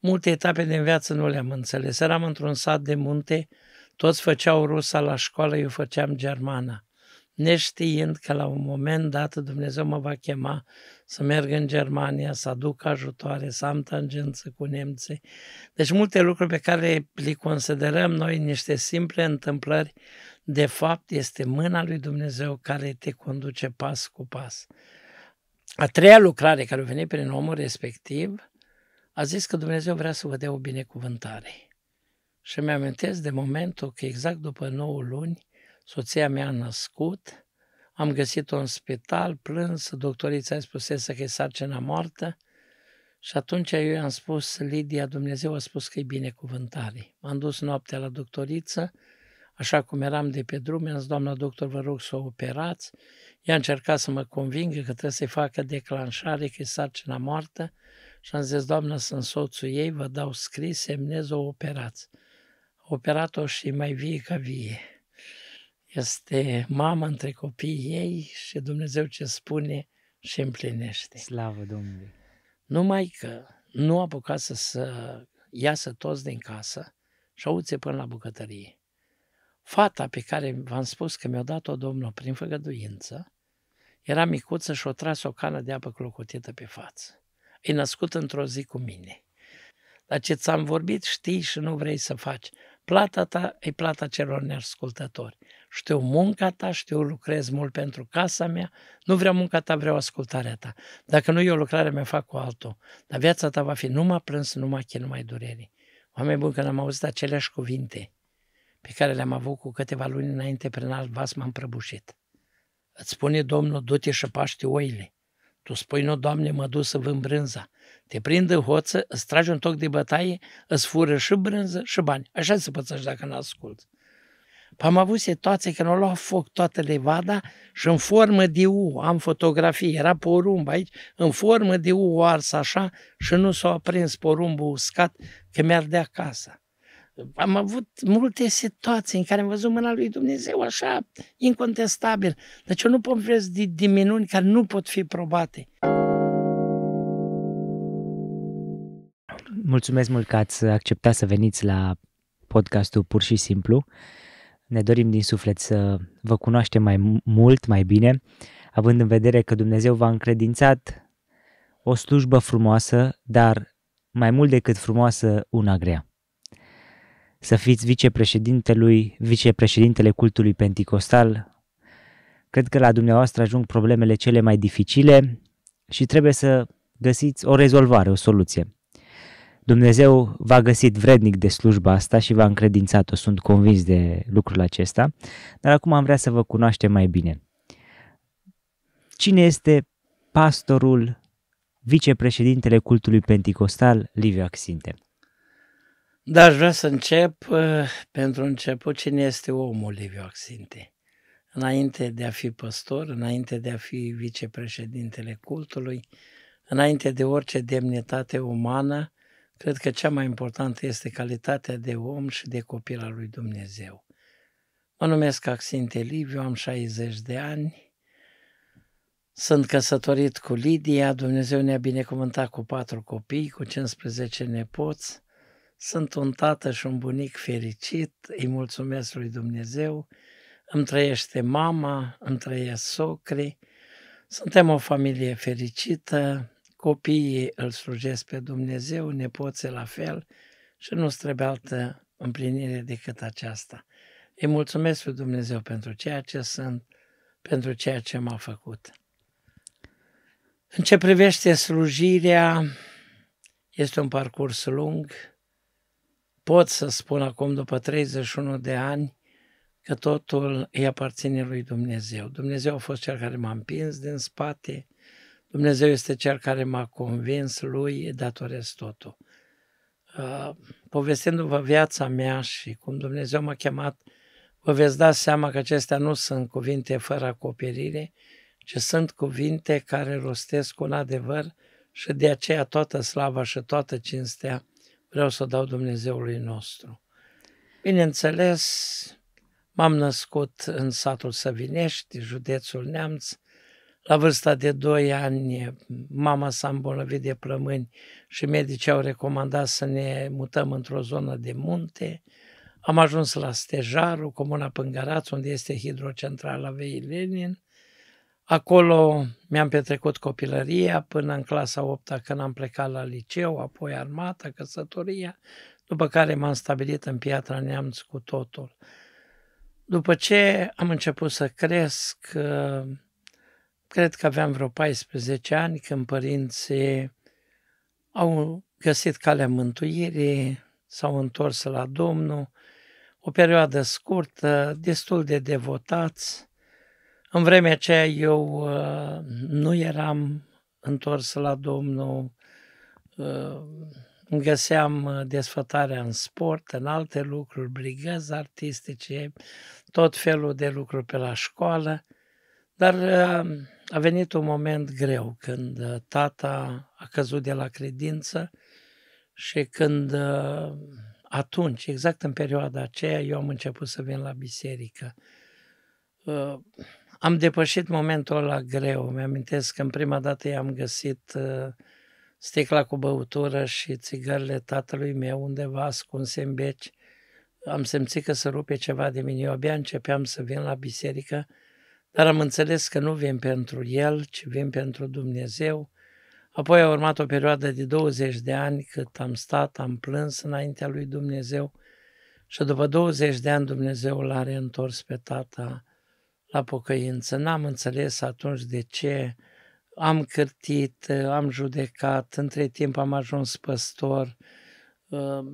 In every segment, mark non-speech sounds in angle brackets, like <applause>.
Multe etape din viață nu le-am înțeles. Eram într-un sat de munte, toți făceau rusa la școală, eu făceam germana. Neștiind că la un moment dat Dumnezeu mă va chema să merg în Germania, să aduc ajutoare, să am tangență cu nemții. Deci multe lucruri pe care le considerăm noi niște simple întâmplări, de fapt este mâna lui Dumnezeu care te conduce pas cu pas. A treia lucrare care a venit prin omul respectiv a zis că Dumnezeu vrea să vă dea o binecuvântare. Și îmi amintesc de momentul că exact după 9 luni, soția mea a născut, am găsit-o în spital, plâns, doctorița îmi să că e sarcina moartă și atunci eu i-am spus, Lidia, Dumnezeu a spus că e binecuvântare. M-am dus noaptea la doctoriță, așa cum eram de pe drum, i-am zis, doamna doctor, vă rog să o operați. Ea a încercat să mă convingă că trebuie să-i facă declanșare, că e sarcina moartă și am zis, doamnă, sunt soțul ei, vă dau scris, semnez, o operați. Operat-o și mai vie ca vie. Este mamă între copiii ei și Dumnezeu ce spune și împlinește. Slavă Domnului! Numai că nu apucat să, să iasă toți din casă și auțe până la bucătărie. Fata pe care v-am spus că mi-a dat-o Domnul prin făgăduință, era micuță și o tras o cană de apă clocotită pe față ai născut într-o zi cu mine. Dar ce ți-am vorbit știi și nu vrei să faci. Plata ta e plata celor neascultători. Știu munca ta, știu lucrez mult pentru casa mea, nu vreau munca ta, vreau ascultarea ta. Dacă nu eu lucrarea mea fac cu altul, dar viața ta va fi numai plâns, numai chin, numai dureri. Oameni buni, când am auzit aceleași cuvinte pe care le-am avut cu câteva luni înainte prin alt vas, m-am prăbușit. Îți spune Domnul, du-te și paște oile. Tu spui, nu, Doamne, mă duc să vând brânza. Te prind în hoță, îți tragi un toc de bătaie, îți fură și brânză și bani. Așa se pățești dacă nu asculți. Am avut situații când au luat foc toată levada și în formă de U, am fotografii, era porumb aici, în formă de U o ars așa și nu s-a aprins porumbul uscat că mi-ar de acasă. Am avut multe situații în care am văzut mâna lui Dumnezeu așa, incontestabil. Deci eu nu povestesc de, de minuni care nu pot fi probate. Mulțumesc mult că ați acceptat să veniți la podcastul Pur și Simplu. Ne dorim din suflet să vă cunoaștem mai mult, mai bine, având în vedere că Dumnezeu v-a încredințat o slujbă frumoasă, dar mai mult decât frumoasă, una grea să fiți vicepreședintelui, vicepreședintele cultului penticostal. Cred că la dumneavoastră ajung problemele cele mai dificile și trebuie să găsiți o rezolvare, o soluție. Dumnezeu v-a găsit vrednic de slujba asta și v-a încredințat-o, sunt convins de lucrul acesta, dar acum am vrea să vă cunoaștem mai bine. Cine este pastorul, vicepreședintele cultului penticostal Liviu Axinte? Dar aș vrea să încep, uh, pentru început, cine este omul Liviu Axinte. Înainte de a fi păstor, înainte de a fi vicepreședintele cultului, înainte de orice demnitate umană, cred că cea mai importantă este calitatea de om și de copil al lui Dumnezeu. Mă numesc Axinte Liviu, am 60 de ani, sunt căsătorit cu Lidia, Dumnezeu ne-a binecuvântat cu patru copii, cu 15 nepoți, sunt un tată și un bunic fericit, îi mulțumesc lui Dumnezeu, îmi trăiește mama, îmi trăiesc socri, suntem o familie fericită, copiii îl slujesc pe Dumnezeu, nepoții la fel și nu trebuie altă împlinire decât aceasta. Îi mulțumesc lui Dumnezeu pentru ceea ce sunt, pentru ceea ce m-a făcut. În ce privește slujirea, este un parcurs lung, pot să spun acum, după 31 de ani, că totul îi aparține lui Dumnezeu. Dumnezeu a fost cel care m-a împins din spate, Dumnezeu este cel care m-a convins, lui datorez totul. Uh, povestindu-vă viața mea și cum Dumnezeu m-a chemat, vă veți da seama că acestea nu sunt cuvinte fără acoperire, ci sunt cuvinte care rostesc un adevăr și de aceea toată slava și toată cinstea vreau să dau Dumnezeului nostru. Bineînțeles, m-am născut în satul Săvinești, județul Neamț. La vârsta de 2 ani, mama s-a îmbolnăvit de plămâni și medicii au recomandat să ne mutăm într-o zonă de munte. Am ajuns la Stejarul, comuna Pângăraț, unde este hidrocentrala Vei Lenin. Acolo mi-am petrecut copilăria până în clasa 8 când am plecat la liceu, apoi armata, căsătoria, după care m-am stabilit în Piatra Neamț cu totul. După ce am început să cresc, uh, cred că aveam vreo 14 ani când părinții au găsit calea mântuirii, s-au întors la Domnul, o perioadă scurtă, destul de devotați, în vremea aceea eu uh, nu eram întors la Domnul, uh, îmi găseam uh, desfătarea în sport, în alte lucruri, brigăzi artistice, tot felul de lucruri pe la școală, dar a venit un moment greu când tata a căzut de la credință și când atunci, exact în perioada aceea, eu am început să vin la biserică. Am depășit momentul ăla greu. Mi-amintesc că în prima dată i-am găsit uh, sticla cu băutură și țigările tatălui meu undeva ascunse în beci. Am simțit că se rupe ceva de mine. Eu abia începeam să vin la biserică, dar am înțeles că nu vin pentru el, ci vin pentru Dumnezeu. Apoi a urmat o perioadă de 20 de ani cât am stat, am plâns înaintea lui Dumnezeu și după 20 de ani Dumnezeu l-a reîntors pe tata la pocăință. N-am înțeles atunci de ce am cârtit, am judecat, între timp am ajuns păstor.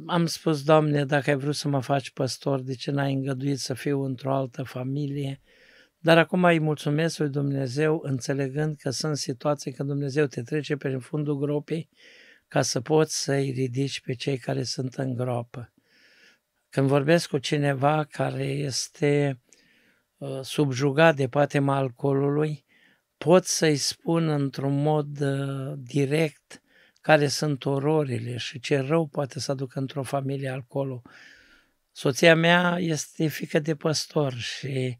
Am spus, Doamne, dacă ai vrut să mă faci păstor, de ce n-ai îngăduit să fiu într-o altă familie? Dar acum îi mulțumesc lui Dumnezeu, înțelegând că sunt situații când Dumnezeu te trece prin fundul gropii ca să poți să-i ridici pe cei care sunt în groapă. Când vorbesc cu cineva care este Uh, subjugat de patema alcoolului, pot să-i spun într-un mod uh, direct care sunt ororile și ce rău poate să aducă într-o familie alcoolul. Soția mea este fică de păstor și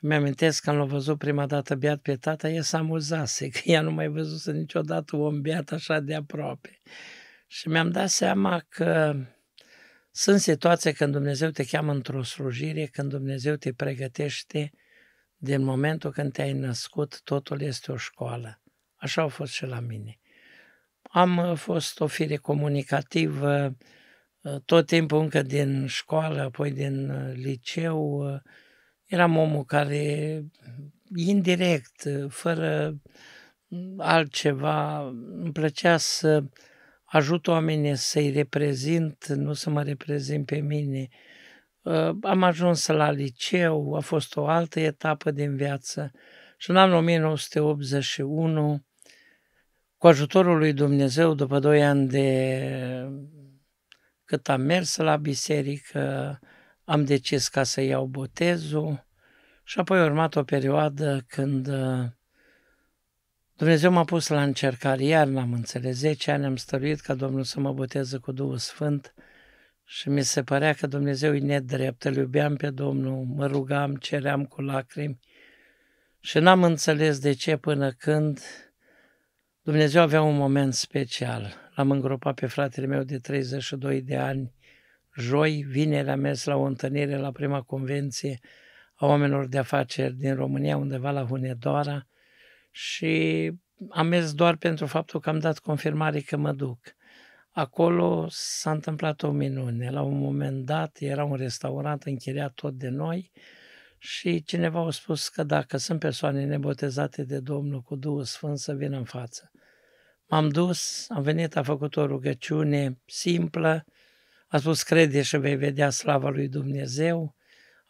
îmi amintesc că l-am văzut prima dată beat pe tata, ea s-a amuzase, <laughs> că ea nu mai văzuse niciodată om beat așa de aproape. Și mi-am dat seama că sunt situații când Dumnezeu te cheamă într-o slujire, când Dumnezeu te pregătește, din momentul când te-ai născut, totul este o școală. Așa a fost și la mine. Am uh, fost o fire comunicativă uh, tot timpul încă din școală, apoi din uh, liceu. Eram omul care, indirect, fără mm, altceva, îmi plăcea să ajut oamenii să-i reprezint, nu să mă reprezint pe mine. Uh, am ajuns la liceu, a fost o altă etapă din viață și în anul 1981, cu ajutorul lui Dumnezeu, după doi ani de cât am mers la biserică, am decis ca să iau botezul și apoi a urmat o perioadă când uh, Dumnezeu m-a pus la încercare, iar n-am înțeles. 10 ani am stăruit ca Domnul să mă boteze cu Duhul Sfânt și mi se părea că Dumnezeu e nedrept. Îl iubeam pe Domnul, mă rugam, ceream cu lacrimi și n-am înțeles de ce până când Dumnezeu avea un moment special. L-am îngropat pe fratele meu de 32 de ani. Joi, vineri am mers la o întâlnire la prima convenție a oamenilor de afaceri din România, undeva la Hunedoara, și am mers doar pentru faptul că am dat confirmare că mă duc. Acolo s-a întâmplat o minune. La un moment dat era un restaurant închiriat tot de noi și cineva a spus că dacă sunt persoane nebotezate de Domnul cu Duhul Sfânt să vină în față. M-am dus, am venit, a făcut o rugăciune simplă, a spus crede și vei vedea slava lui Dumnezeu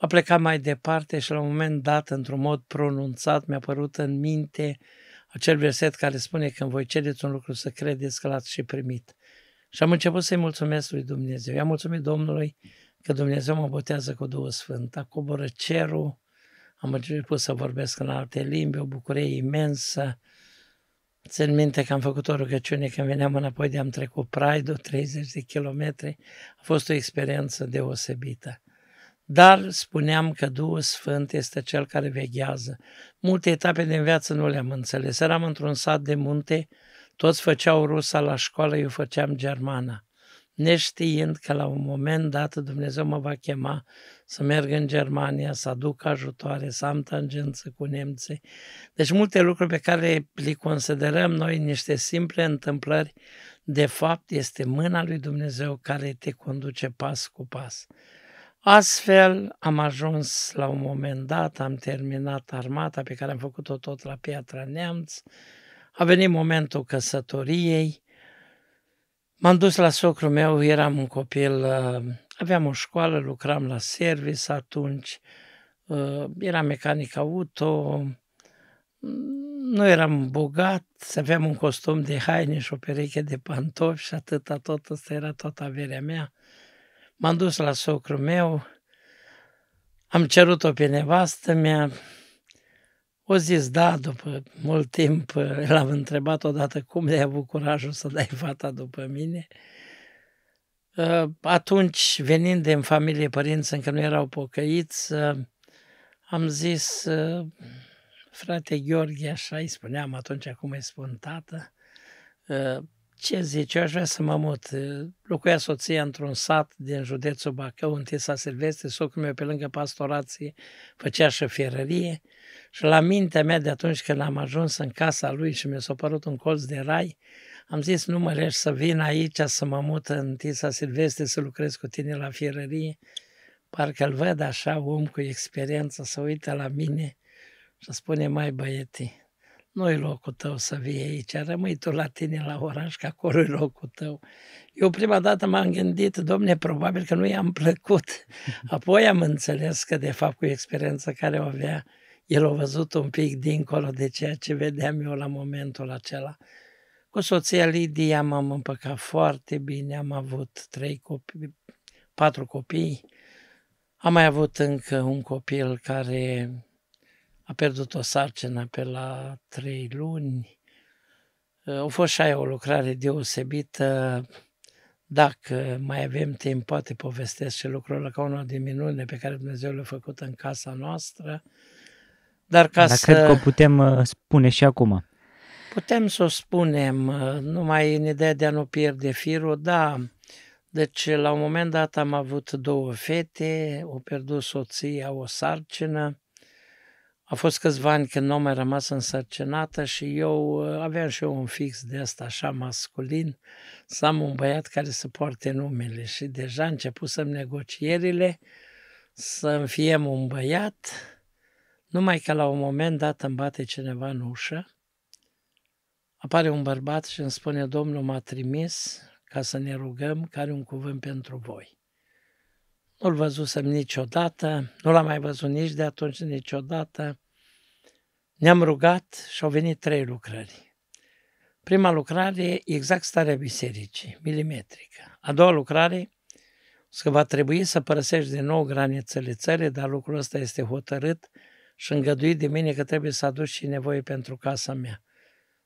a plecat mai departe și la un moment dat, într-un mod pronunțat, mi-a părut în minte acel verset care spune când voi cereți un lucru să credeți că l-ați și primit. Și am început să-i mulțumesc lui Dumnezeu. I-am mulțumit Domnului că Dumnezeu mă botează cu Duhul Sfânt. A coboră cerul, am început să vorbesc în alte limbi, o bucurie imensă. Țin minte că am făcut o rugăciune când veneam înapoi de am trecut Pride-ul, 30 de kilometri. A fost o experiență deosebită. Dar spuneam că Duhul Sfânt este cel care veghează. Multe etape din viață nu le-am înțeles. Eram într-un sat de munte, toți făceau rusa la școală, eu făceam germana. Neștiind că la un moment dat Dumnezeu mă va chema să merg în Germania, să aduc ajutoare, să am tangență cu nemții. Deci multe lucruri pe care le considerăm noi niște simple întâmplări, de fapt este mâna lui Dumnezeu care te conduce pas cu pas. Astfel am ajuns la un moment dat, am terminat armata pe care am făcut-o tot la Piatra Neamț, a venit momentul căsătoriei, m-am dus la socrul meu, eram un copil, uh, aveam o școală, lucram la service atunci, uh, era mecanic auto, nu eram bogat, aveam un costum de haine și o pereche de pantofi și atâta, tot asta era toată averea mea. M-am dus la socrul meu, am cerut-o pe nevastă mea, o zis da, după mult timp <laughs> l-am întrebat odată cum de ai avut curajul să dai fata după mine. Ă, atunci, venind din familie, părinți încă nu erau pocăiți, ă, am zis, ă, frate Gheorghe, așa îi spuneam atunci, acum îi spun tată, ce zici, eu aș vrea să mă mut. Locuia soția într-un sat din județul Bacău, în Tisa Silvestre, socul meu pe lângă pastorație făcea șefierărie și la mintea mea de atunci când am ajuns în casa lui și mi s-a părut un colț de rai, am zis, nu mă lești să vin aici să mă mut în Tisa Silvestre să lucrez cu tine la fierărie. Parcă îl văd așa, om cu experiență, să uită la mine și spune, mai băieții, nu-i locul tău să vii aici, rămâi tu la tine la oraș, că acolo e locul tău. Eu prima dată m-am gândit, domne, probabil că nu i-am plăcut. <laughs> Apoi am înțeles că, de fapt, cu experiența care o avea, el a văzut un pic dincolo de ceea ce vedeam eu la momentul acela. Cu soția Lidia m-am împăcat foarte bine, am avut trei copii, patru copii, am mai avut încă un copil care a pierdut o sarcină pe la trei luni. Ă, a fost și aia o lucrare deosebită. Dacă mai avem timp, poate povestesc și lucrul ăla ca una din minune pe care Dumnezeu le-a făcut în casa noastră. Dar ca Dar să... cred că o putem ă, spune și acum. Putem să o spunem, ă, numai în ideea de a nu pierde firul, da. Deci, la un moment dat am avut două fete, o pierdut soția, o sarcină, a fost câțiva ani când nu am mai rămas însărcinată și eu uh, aveam și eu un fix de asta așa masculin, să am un băiat care să poarte numele și deja începusem negocierile să înfiem un băiat, numai că la un moment dat îmi bate cineva în ușă, apare un bărbat și îmi spune, Domnul m-a trimis ca să ne rugăm, care un cuvânt pentru voi. Nu-l văzusem niciodată, nu l-am mai văzut nici de atunci niciodată. Ne-am rugat și au venit trei lucrări. Prima lucrare, e exact starea bisericii, milimetrică. A doua lucrare, că va trebui să părăsești din nou granițele țării, dar lucrul ăsta este hotărât și îngăduit de mine că trebuie să aduci și nevoie pentru casa mea.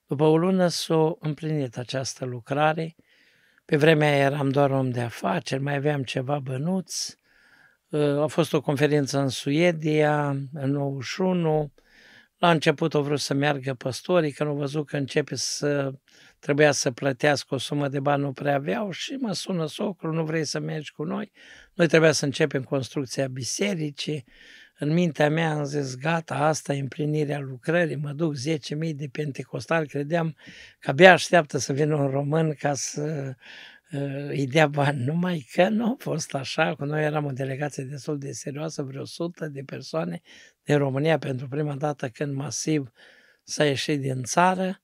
După o lună s-a împlinit această lucrare. Pe vremea eram doar om de afaceri, mai aveam ceva bănuți. Eh, a fost o conferință în Suedia, în 91. La început au vrut să meargă păstorii, când au văzut că începe să trebuia să plătească o sumă de bani, nu prea aveau și mă sună socru, nu vrei să mergi cu noi? Noi trebuia să începem construcția bisericii. În mintea mea am zis, gata, asta e împlinirea lucrării, mă duc 10.000 de pentecostali, credeam că abia așteaptă să vină un român ca să îi dea bani, numai că nu a fost așa, că noi eram o delegație destul de serioasă, vreo 100 de persoane din România pentru prima dată când masiv s-a ieșit din țară.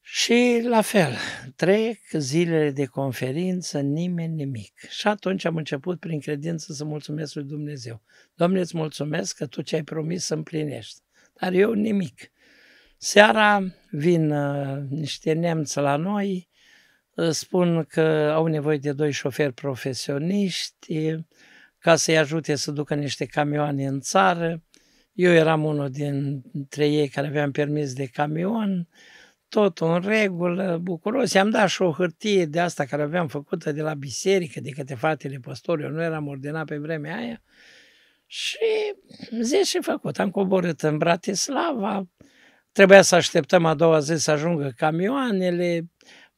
Și la fel, trec zilele de conferință, nimeni nimic. Și atunci am început prin credință să mulțumesc lui Dumnezeu. Domnule, îți mulțumesc că tu ce ai promis să împlinești. Dar eu nimic. Seara vin uh, niște nemți la noi, spun că au nevoie de doi șoferi profesioniști ca să-i ajute să ducă niște camioane în țară. Eu eram unul dintre ei care aveam permis de camion, tot în regulă, bucuros. I-am dat și o hârtie de asta care aveam făcută de la biserică, de către fratele păstor, eu nu eram ordinat pe vremea aia. Și zi și făcut, am coborât în Bratislava, trebuia să așteptăm a doua zi să ajungă camioanele,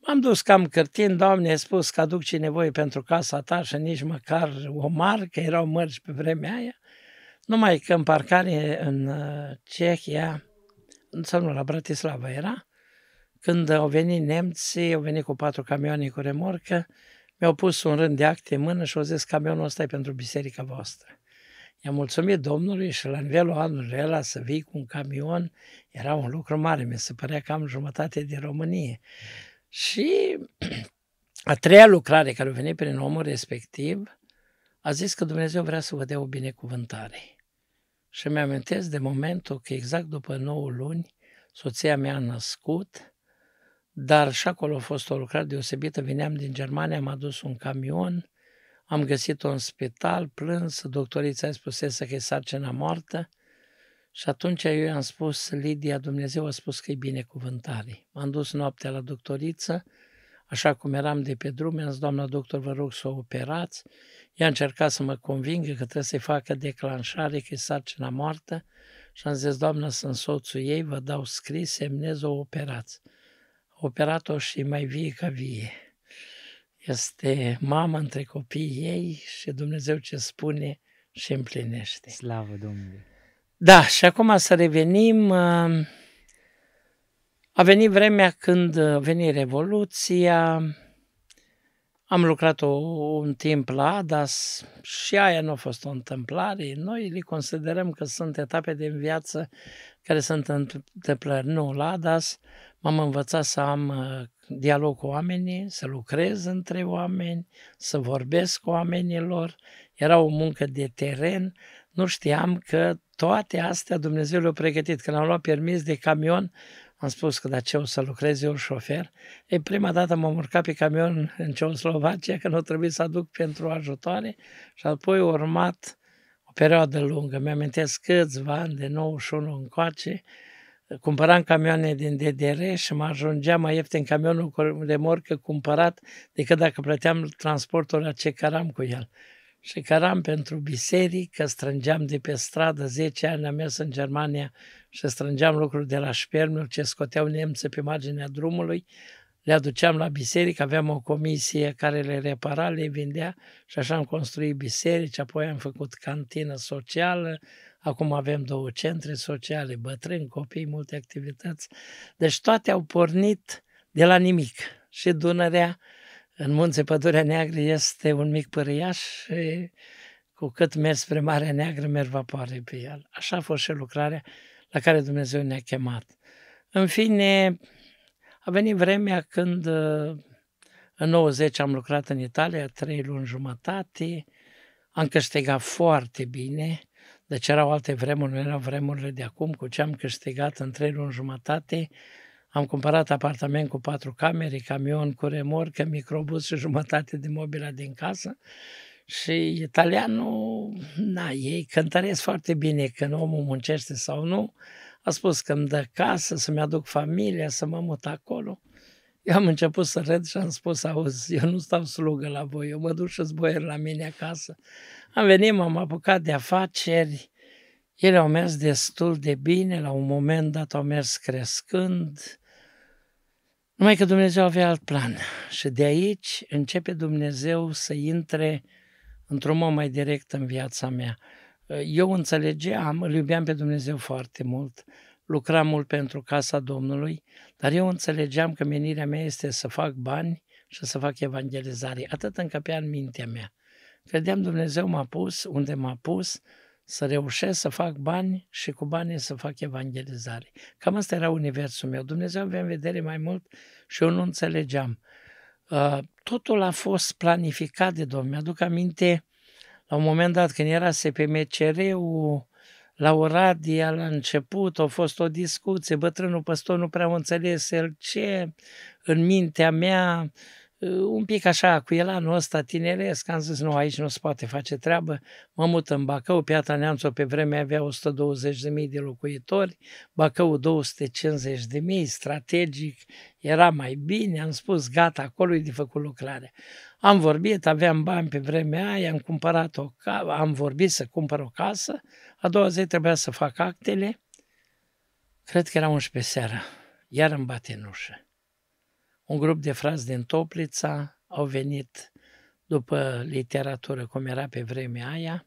M-am dus cam cârtind, Doamne, a spus că aduc ce nevoie pentru casa ta și nici măcar o marcă, erau mărci pe vremea aia. Numai că în parcare în uh, Cehia, în nu, la Bratislava era, când au venit nemții, au venit cu patru camioane cu remorcă, mi-au pus un rând de acte în mână și au zis camionul ăsta e pentru biserica voastră. I-am mulțumit Domnului și la nivelul anului ăla să vii cu un camion era un lucru mare, mi se părea cam jumătate din Românie. Și <clears throat> a treia lucrare care a venit prin omul respectiv a zis că Dumnezeu vrea să vă dea o binecuvântare. Și îmi amintesc de momentul că exact după 9 luni soția mea a născut, dar și acolo a fost o lucrare deosebită. Veneam din Germania, am adus un camion, am găsit-o în spital, plâns, doctorița a spus că e sarcina moartă, și atunci eu i-am spus, Lidia, Dumnezeu a spus că e binecuvântare. M-am dus noaptea la doctoriță, așa cum eram de pe drum, i-am zis, doamna doctor, vă rog să o operați. Ea a încercat să mă convingă că trebuie să-i facă declanșare, că e sarcina moartă. Și am zis, doamna, sunt soțul ei, vă dau scris, semnez, o operați. Operat-o și mai vie ca vie. Este mama între copiii ei și Dumnezeu ce spune și împlinește. Slavă Domnului! Da, și acum să revenim. Um, a venit vremea când a venit Revoluția, am lucrat o, un timp la ADAS și aia nu a fost o întâmplare. Noi le considerăm că sunt etape din viață care sunt întâmplări. Nu, la ADAS m-am învățat să am uh, dialog cu oamenii, să lucrez între oameni, să vorbesc cu oamenilor. Era o muncă de teren. Nu știam că toate astea Dumnezeu le-a pregătit. Când am luat permis de camion, am spus că dar ce o să lucrez eu șofer. E prima dată m-am urcat pe camion în Ceoslovacia, când o trebuie să aduc pentru ajutoare și apoi urmat o perioadă lungă. Mi-amintesc câțiva ani, de 91 încoace, cumpăram camioane din DDR și mă ajungea mai ieftin camionul de morcă cumpărat decât dacă plăteam transportul la ce caram cu el și căram pentru biserică, strângeam de pe stradă, 10 ani am mers în Germania și strângeam lucruri de la șpermiul ce scoteau nemțe pe marginea drumului, le aduceam la biserică, aveam o comisie care le repara, le vindea și așa am construit biserici, apoi am făcut cantină socială, acum avem două centre sociale, bătrâni, copii, multe activități. Deci toate au pornit de la nimic și Dunărea în munții Pădurea Neagră este un mic păriaș și cu cât mergi spre Marea Neagră, merg vapoare pe el. Așa a fost și lucrarea la care Dumnezeu ne-a chemat. În fine, a venit vremea când în 90 am lucrat în Italia, trei luni jumătate, am câștigat foarte bine, deci erau alte vremuri, nu erau vremurile de acum, cu ce am câștigat în trei luni jumătate, am cumpărat apartament cu patru camere, camion cu remorcă, microbus și jumătate de mobila din casă. Și italianul, na, ei cântăresc foarte bine când omul muncește sau nu. A spus că îmi dă casă, să-mi aduc familia, să mă mut acolo. Eu am început să râd și am spus, auzi, eu nu stau slugă la voi, eu mă duc și la mine acasă. Am venit, m-am apucat de afaceri, ele au mers destul de bine, la un moment dat au mers crescând, numai că Dumnezeu avea alt plan și de aici începe Dumnezeu să intre într-un mod mai direct în viața mea. Eu înțelegeam, îl iubeam pe Dumnezeu foarte mult, lucram mult pentru casa Domnului, dar eu înțelegeam că menirea mea este să fac bani și să fac evangelizare. Atât încăpea în mintea mea. Credeam Dumnezeu m-a pus unde m-a pus să reușesc să fac bani și cu banii să fac evangelizare. Cam asta era universul meu. Dumnezeu avea în vedere mai mult și eu nu înțelegeam. Uh, totul a fost planificat de Domnul. Mi-aduc aminte la un moment dat când era SPMCR-ul la Oradia, la început a fost o discuție, bătrânul păstor nu prea înțeles el ce în mintea mea un pic așa, cu anul ăsta tineresc, am zis, nu, aici nu se poate face treabă, mă mut în Bacău, Piatra Neamță pe vreme avea 120.000 de locuitori, Bacău 250.000, strategic, era mai bine, am spus, gata, acolo e de făcut lucrare. Am vorbit, aveam bani pe vremea aia, am cumpărat o am vorbit să cumpăr o casă, a doua zi trebuia să fac actele, cred că era 11 seara, iar îmi bate în ușă un grup de frați din Toplița au venit după literatură, cum era pe vremea aia,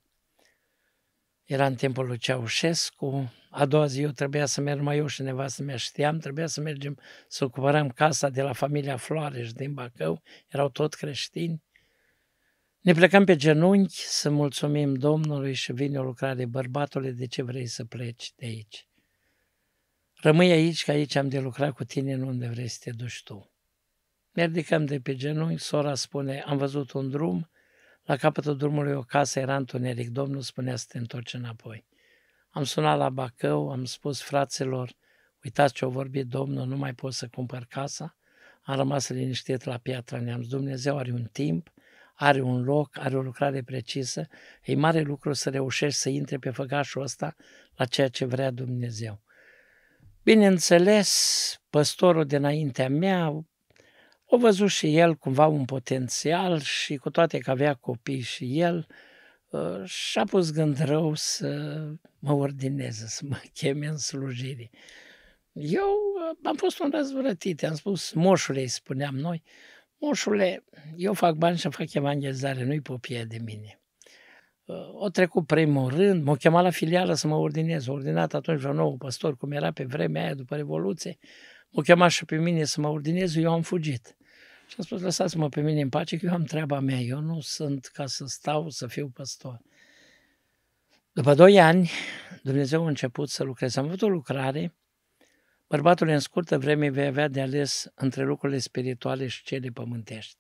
era în timpul lui Ceaușescu, a doua zi eu trebuia să merg, mai eu și nevastă mea știam, trebuia să mergem să cumpărăm casa de la familia Floareș din Bacău, erau tot creștini. Ne plecăm pe genunchi să mulțumim Domnului și vine o lucrare, bărbatule, de ce vrei să pleci de aici? Rămâi aici, că aici am de lucrat cu tine în unde vrei să te duci tu. Ne ridicăm de pe genunchi, sora spune, am văzut un drum, la capătul drumului o casă era întuneric, domnul spunea să te întorci înapoi. Am sunat la Bacău, am spus fraților, uitați ce-o vorbit domnul, nu mai pot să cumpăr casa. Am rămas liniștit la piatra zis, Dumnezeu are un timp, are un loc, are o lucrare precisă. E mare lucru să reușești să intre pe făgașul ăsta la ceea ce vrea Dumnezeu. Bineînțeles, păstorul dinaintea mea o văzut și el cumva un potențial și cu toate că avea copii și el, ă, și-a pus gând rău să mă ordineze, să mă <laughs> cheme în slujire. Eu ă, am fost un răzvrătit, am spus, moșule, îi spuneam noi, moșule, eu fac bani și fac evanghelizare, nu-i popie de mine. Ă, o trecut primul rând, m-a chemat la filială să mă ordinez, ordinat atunci vreo nouă păstor, cum era pe vremea aia după Revoluție, m-a chemat și pe mine să mă ordinez, eu am fugit. Și am spus, lăsați-mă pe mine în pace, că eu am treaba mea, eu nu sunt ca să stau, să fiu păstor. După doi ani, Dumnezeu a început să lucreze. Am avut o lucrare, bărbatul în scurtă vreme vei avea de ales între lucrurile spirituale și cele pământești.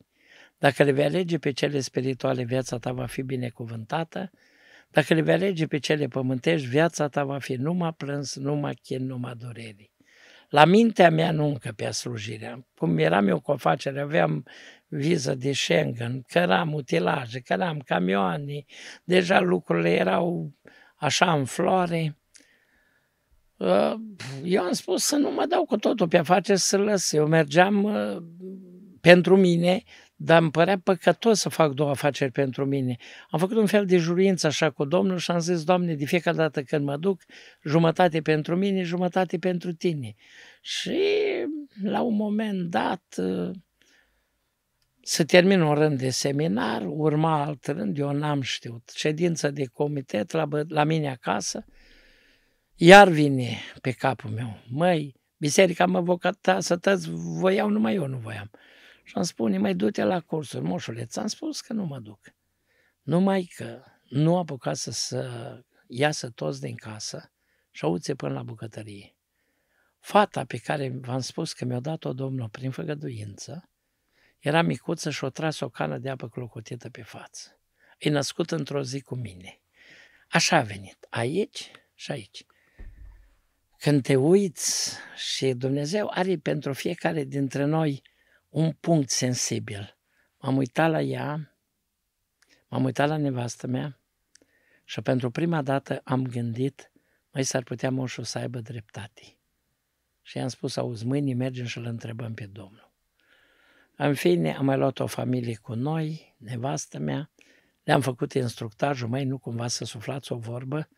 Dacă le vei alege pe cele spirituale, viața ta va fi binecuvântată, dacă le vei alege pe cele pământești, viața ta va fi numai plâns, numai chin, numai dureri. La mintea mea nu încăpea slujirea. Cum eram eu cu afacere, aveam viză de Schengen, căram utilaje, căram camioane, deja lucrurile erau așa în floare. Ă, eu am spus să nu mă dau cu totul pe afaceri, să lăs. Eu mergeam ă, pentru mine, dar îmi părea păcătos să fac două afaceri pentru mine. Am făcut un fel de juruință așa cu Domnul și am zis, Doamne, de fiecare dată când mă duc, jumătate pentru mine, jumătate pentru tine. Și la un moment dat să termin un rând de seminar, urma alt rând, eu n-am știut, ședință de comitet la, la mine acasă, iar vine pe capul meu, măi, biserica mă vocata să tăți, voiau numai eu, nu voiam. Și am spune, mai du-te la cursuri, moșule. Ți-am spus că nu mă duc. Numai că nu apucase să iasă toți din casă și auțe până la bucătărie. Fata pe care v-am spus că mi-a dat-o domnul prin făgăduință, era micuță și o tras o cană de apă clocotită pe față. E născut într-o zi cu mine. Așa a venit, aici și aici. Când te uiți și Dumnezeu are pentru fiecare dintre noi un punct sensibil. M-am uitat la ea, m-am uitat la nevastă mea și pentru prima dată am gândit, mai s-ar putea moșul să aibă dreptate. Și i-am spus, auzi, mâine mergem și îl întrebăm pe Domnul. În fine, am mai luat o familie cu noi, nevastă mea, le-am făcut instructajul, mai nu cumva să suflați o vorbă,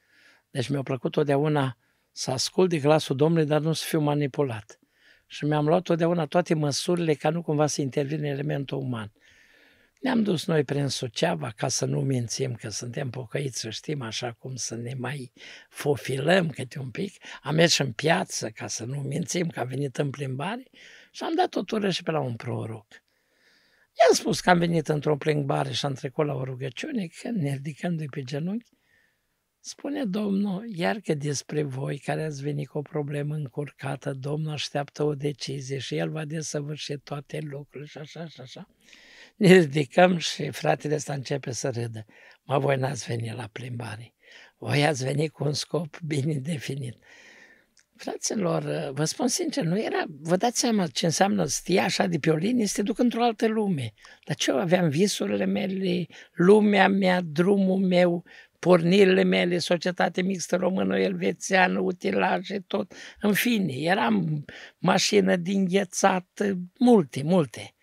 deci mi-a plăcut totdeauna să ascult de glasul Domnului, dar nu să fiu manipulat și mi-am luat totdeauna toate măsurile ca nu cumva să intervine elementul uman. Ne-am dus noi prin Suceava ca să nu mințim că suntem pocăiți, să știm așa cum să ne mai fofilăm câte un pic. Am mers în piață ca să nu mințim că am venit în plimbare și am dat o tură și pe la un proroc. I-am spus că am venit într-o plimbare și am trecut la o rugăciune, că ne ridicându-i pe genunchi, Spune Domnul, iar că despre voi care ați venit cu o problemă încurcată, Domnul așteaptă o decizie și El va desăvârși toate lucrurile și așa și așa. Ne ridicăm și fratele ăsta începe să râdă. Mă, voi n-ați venit la plimbare. Voi ați venit cu un scop bine definit. Fraților, vă spun sincer, nu era, vă dați seama ce înseamnă stia așa de pe o linie, să te duc într-o altă lume. Dar ce eu aveam visurile mele, lumea mea, drumul meu, pornirile mele, societate mixtă română-elvețeană, utilaje, tot. În fine, eram mașină din ghețat, multe, multe.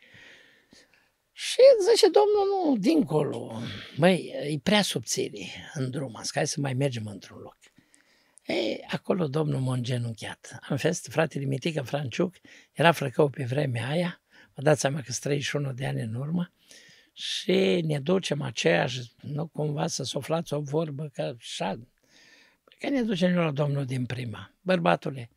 Și zice, domnul, nu, dincolo, măi, e prea subțire în drum, hai să mai mergem într-un loc. Ei, acolo domnul m-a îngenunchiat. Am fost fratele Mitică Franciuc, era frăcău pe vremea aia, vă dați seama că 31 de ani în urmă, și ne ducem aceeași, nu cumva să suflați o vorbă, că așa, păi că ne ducem la Domnul din prima. Bărbatule,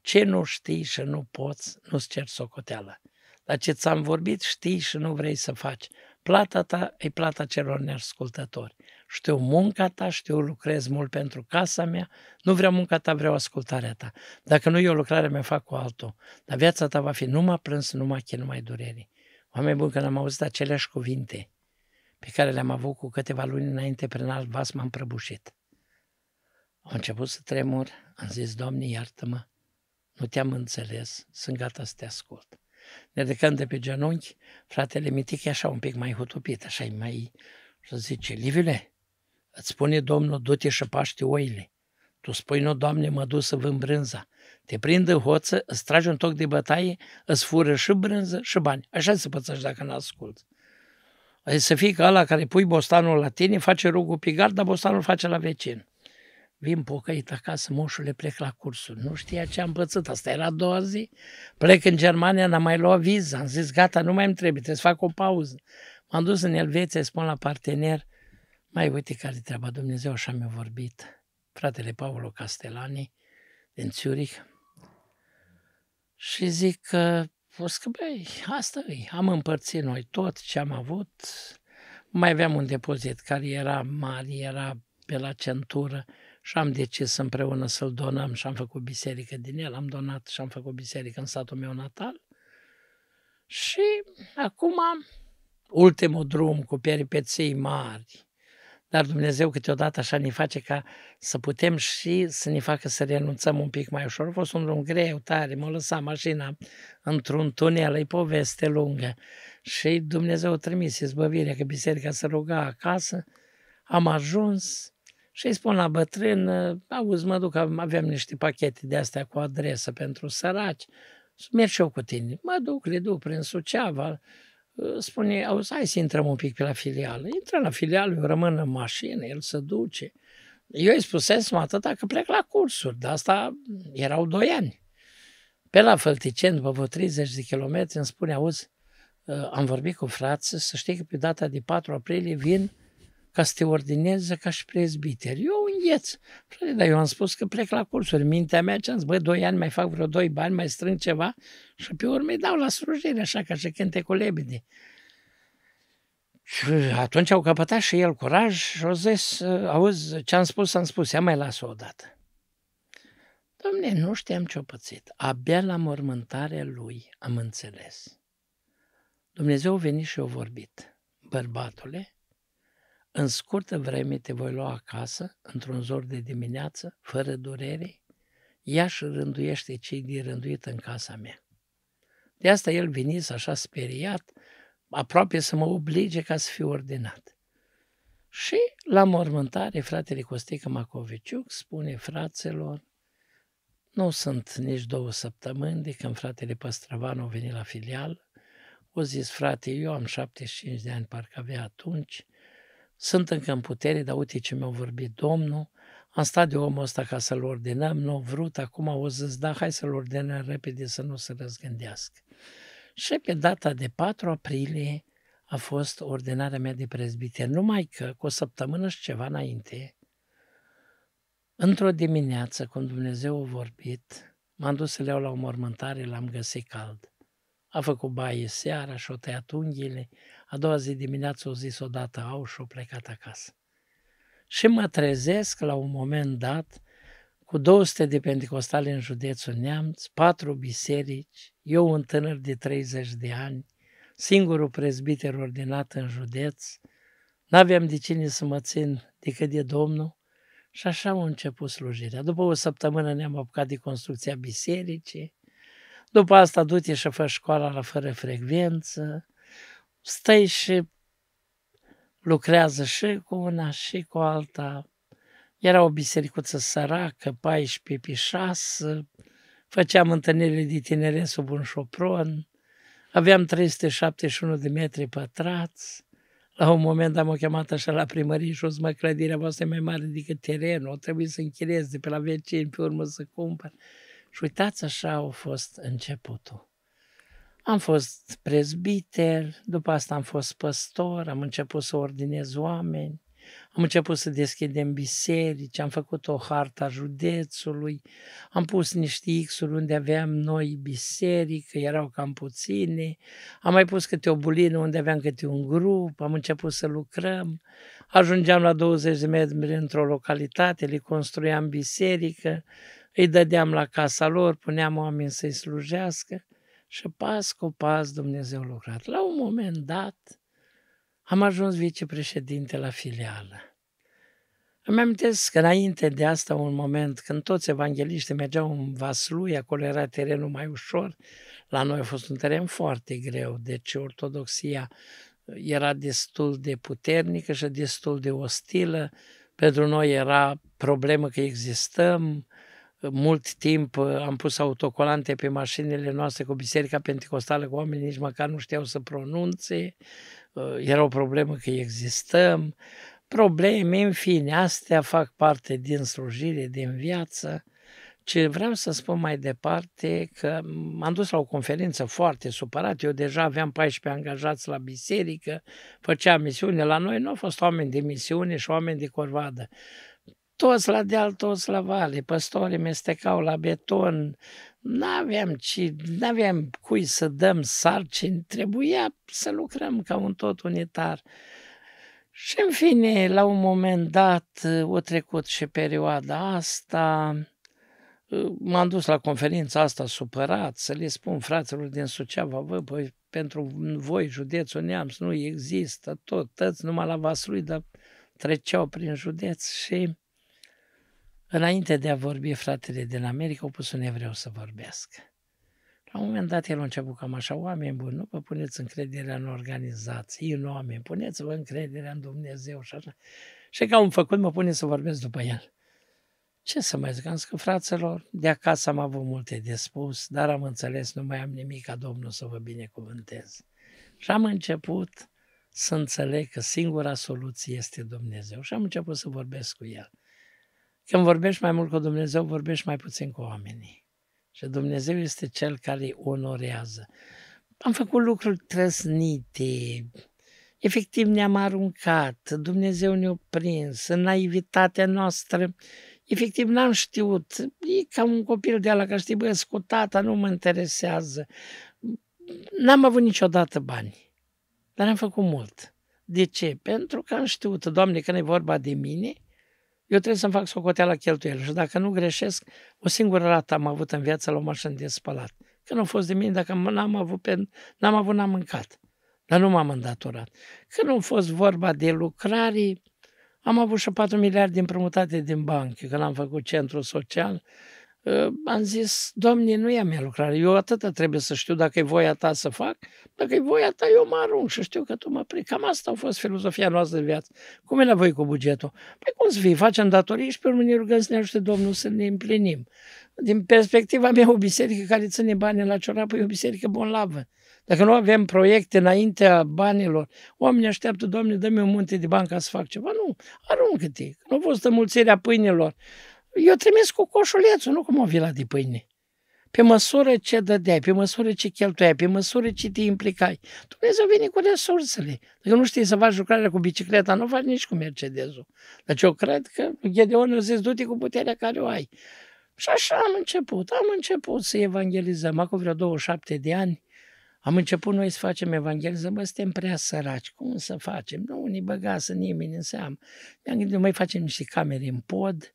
ce nu știi și nu poți, nu-ți cer socoteală. Dar ce ți-am vorbit știi și nu vrei să faci. Plata ta e plata celor neascultători. Știu munca ta, știu lucrez mult pentru casa mea, nu vreau munca ta, vreau ascultarea ta. Dacă nu eu lucrarea mea, fac cu altul. Dar viața ta va fi numai plâns, numai chin, numai durerii. Oameni buni, când am auzit aceleași cuvinte pe care le-am avut cu câteva luni înainte prin alt vas, m-am prăbușit. Am început să tremur, am zis, Doamne, iartă-mă, nu te-am înțeles, sunt gata să te ascult. Ne ridicăm de pe genunchi, fratele Mitic e așa un pic mai hutupit, așa mai, Și zice, Livile, îți spune Domnul, du-te și paște oile. Tu spui, nu, Doamne, mă duc să vând brânza. Te prinde hoță, îți trage un toc de bătaie, îți fură și brânză și bani. Așa se pățăși dacă nu asculți. Adică să fii ca ăla care pui bostanul la tine, face rugul pe gard, dar bostanul face la vecin. Vin pocăit acasă, moșule, plec la cursuri. Nu știa ce am pățit, asta era a doua zi. Plec în Germania, n-am mai luat viză. Am zis, gata, nu mai îmi trebuie, trebuie să fac o pauză. M-am dus în Elveția, spun la partener, mai uite care treaba, Dumnezeu așa mi-a vorbit. Fratele Paolo Castellani, din Zurich, și zic că o să băi, asta e, am împărțit noi tot ce am avut, mai aveam un depozit care era mare, era pe la centură și am decis împreună să-l donăm și am făcut biserică din el, am donat și am făcut biserică în satul meu natal și acum ultimul drum cu peripeții mari, dar Dumnezeu câteodată așa ne face ca să putem și să ne facă să renunțăm un pic mai ușor. A fost un drum greu, tare, mă lăsa mașina într-un tunel, e poveste lungă. Și Dumnezeu a trimis izbăvirea că biserica se ruga acasă. Am ajuns și îi spun la bătrân, auzi, mă duc, aveam niște pachete de astea cu adresă pentru săraci, merg și eu cu tine. Mă duc, le duc prin Suceava, spune, auzi, hai să intrăm un pic pe la filială. Intră la filială, eu rămân în mașină, el se duce. Eu îi spusesem atâta că plec la cursuri, dar asta erau doi ani. Pe la Fălticeni, după vreo 30 de kilometri, îmi spune, auzi, uh, am vorbit cu frații, să știi că pe data de 4 aprilie vin ca să te ordineze ca și prezbiter. Eu îngheț. Frate, dar eu am spus că plec la cursuri. Mintea mea ce-am zis, bă, doi ani mai fac vreo doi bani, mai strâng ceva și pe urmă îi dau la slujire, așa ca și cânte cu lebede. Și atunci au căpătat și el curaj și au zis, auzi, ce-am spus, am spus, ia mai las-o odată. Domne, nu știam ce-o pățit. Abia la mormântarea lui am înțeles. Dumnezeu a venit și a vorbit. Bărbatule, în scurtă vreme te voi lua acasă, într-un zor de dimineață, fără durere, ea și rânduiește cei din rânduit în casa mea. De asta el venis așa speriat, aproape să mă oblige ca să fiu ordinat. Și la mormântare, fratele Costică Macoviciuc spune fraților, nu sunt nici două săptămâni de când fratele Păstrăvan a venit la filial. O zis, frate, eu am 75 de ani, parcă avea atunci, sunt încă în putere, dar uite ce mi-a vorbit Domnul, am stat de omul ăsta ca să-l ordinăm, nu a vrut, acum au zis, da, hai să-l ordinăm repede să nu se răzgândească. Și pe data de 4 aprilie a fost ordinarea mea de prezbiter, numai că cu o săptămână și ceva înainte, într-o dimineață, când Dumnezeu a vorbit, m-am dus să le iau la o mormântare, l-am găsit cald. A făcut baie seara și-o tăiat unghiile, a doua zi dimineață o zis odată au și o plecat acasă. Și mă trezesc la un moment dat cu 200 de pentecostali în județul Neamț, patru biserici, eu un tânăr de 30 de ani, singurul prezbiter ordinat în județ, n-aveam de cine să mă țin decât de Domnul și așa am început slujirea. După o săptămână ne-am apucat de construcția bisericii, după asta du-te și fă școala la fără frecvență, stai și lucrează și cu una și cu alta. Era o bisericuță săracă, 14 pe 6, făceam întâlnirile de tineret sub un șopron, aveam 371 de metri pătrați, la un moment am o chemat așa la primărie și o mă, clădirea voastră e mai mare decât terenul, o trebuie să închirez de pe la vecini, pe urmă să cumpăr. Și uitați, așa a fost începutul. Am fost prezbiter, după asta am fost păstor, am început să ordinez oameni, am început să deschidem biserici, am făcut o harta județului, am pus niște X-uri unde aveam noi biserică, erau cam puține, am mai pus câte o bulină unde aveam câte un grup, am început să lucrăm, ajungeam la 20 de metri într-o localitate, le construiam biserică, îi dădeam la casa lor, puneam oameni să-i slujească și pas cu pas Dumnezeu lucrat. La un moment dat am ajuns vicepreședinte la filială. Îmi amintesc că înainte de asta un moment când toți evangeliștii mergeau în Vaslui, acolo era terenul mai ușor, la noi a fost un teren foarte greu, deci ortodoxia era destul de puternică și destul de ostilă, pentru noi era problemă că existăm, mult timp uh, am pus autocolante pe mașinile noastre cu Biserica Pentecostală, cu oamenii nici măcar nu știau să pronunțe, uh, era o problemă că existăm, probleme, în fine, astea fac parte din slujire, din viață. Ce vreau să spun mai departe, că m-am dus la o conferință foarte supărat, eu deja aveam 14 angajați la biserică, făceam misiune, la noi nu au fost oameni de misiune și oameni de corvadă toți la deal, toți la vale, păstorii mestecau la beton, nu aveam ci, nu aveam cui să dăm sarcini, trebuia să lucrăm ca un tot unitar. Și în fine, la un moment dat, o uh, trecut și perioada asta, uh, m-am dus la conferința asta supărat să le spun fraților din Suceava, vă, voi, pentru voi județul Neamț nu există, tot, tăți numai la Vaslui, dar treceau prin județ și Înainte de a vorbi, fratele din America au pus un evreu să vorbească. La un moment dat el a început cam așa, oameni buni, nu vă puneți încrederea în organizații, în oameni, puneți-vă încrederea în Dumnezeu și așa. Și că am făcut, mă pune să vorbesc după el. Ce să mai zic? Am zis că, fraților, de acasă am avut multe de spus, dar am înțeles, nu mai am nimic ca Domnul să vă binecuvântez. Și am început să înțeleg că singura soluție este Dumnezeu. Și am început să vorbesc cu el. Când vorbești mai mult cu Dumnezeu, vorbești mai puțin cu oamenii. Și Dumnezeu este Cel care îi onorează. Am făcut lucruri trăsnite, efectiv ne-am aruncat, Dumnezeu ne-a prins, în naivitatea noastră, efectiv n-am știut, e ca un copil de ala care știi, bă, cu tata, nu mă interesează. N-am avut niciodată bani, dar am făcut mult. De ce? Pentru că am știut, Doamne, când e vorba de mine, eu trebuie să-mi fac socoteala cheltuielă și dacă nu greșesc, o singură rată am avut în viață la o mașină de spălat. Că nu a fost de mine, dacă n-am avut, pe, n-am avut, n-am mâncat. Dar nu m-am îndatorat. Că nu a fost vorba de lucrare, am avut și 4 miliarde împrumutate din banche, că am făcut centru social am zis, domne, nu e a mea lucrare, eu atâta trebuie să știu dacă e voia ta să fac, dacă e voia ta, eu mă arunc și știu că tu mă prind. Cam asta a fost filozofia noastră de viață. Cum e la voi cu bugetul? Păi cum să fii, facem datorii și pe urmă ne rugăm să ne ajute Domnul să ne împlinim. Din perspectiva mea, o biserică care ține bani la ciorapă e o biserică bonlavă. Dacă nu avem proiecte înaintea banilor, oamenii așteaptă, Domne, dă-mi un munte de bani ca să fac ceva. Nu, aruncă-te. Nu a fost înmulțirea pâinilor. Eu trimis cu coșulețul, nu cu movila de pâine. Pe măsură ce dădeai, pe măsură ce cheltuiai, pe măsură ce te implicai, Dumnezeu vine cu resursele. Dacă nu știi să faci lucrarea cu bicicleta, nu faci nici cu Mercedesul. Deci eu cred că Gedeon a zis, du-te cu puterea care o ai. Și așa am început. Am început să evangelizăm. Acum vreo 27 de ani am început noi să facem evangelizăm. Bă, suntem prea săraci. Cum să facem? Nu ne băgasă nimeni în seamă. Ne-am gândit, mai facem niște camere în pod,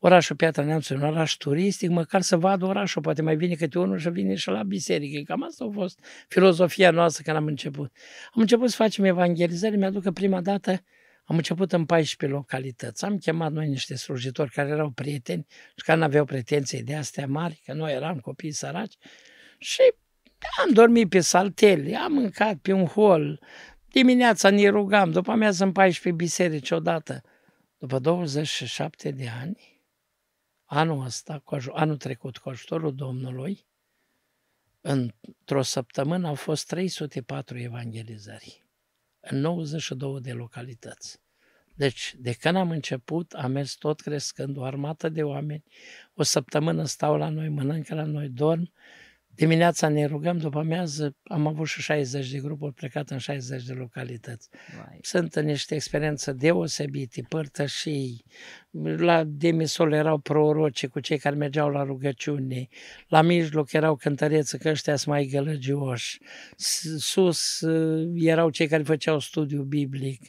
orașul Piatra Neamțu, un oraș turistic, măcar să vadă orașul, poate mai vine câte unul și vine și la biserică. Cam asta a fost filozofia noastră când am început. Am început să facem evanghelizări, mi-aduc că prima dată am început în 14 localități. Am chemat noi niște slujitori care erau prieteni și care nu aveau pretenții de astea mari, că noi eram copii săraci. Și am dormit pe salteli, am mâncat pe un hol, dimineața ne rugam, după amiază în 14 biserici odată. După 27 de ani, anul ăsta, cu aj- anul trecut, cu ajutorul Domnului, într-o săptămână au fost 304 evangelizări în 92 de localități. Deci, de când am început, am mers tot crescând o armată de oameni. O săptămână stau la noi, mănâncă la noi, dorm Dimineața ne rugăm, după amiază, am avut și 60 de grupuri plecate în 60 de localități. Vai. Sunt niște experiențe deosebite, părtășii, la demisol erau proroci cu cei care mergeau la rugăciune, la mijloc erau cântăreți că ăștia sunt mai gălăgioși, sus uh, erau cei care făceau studiu biblic.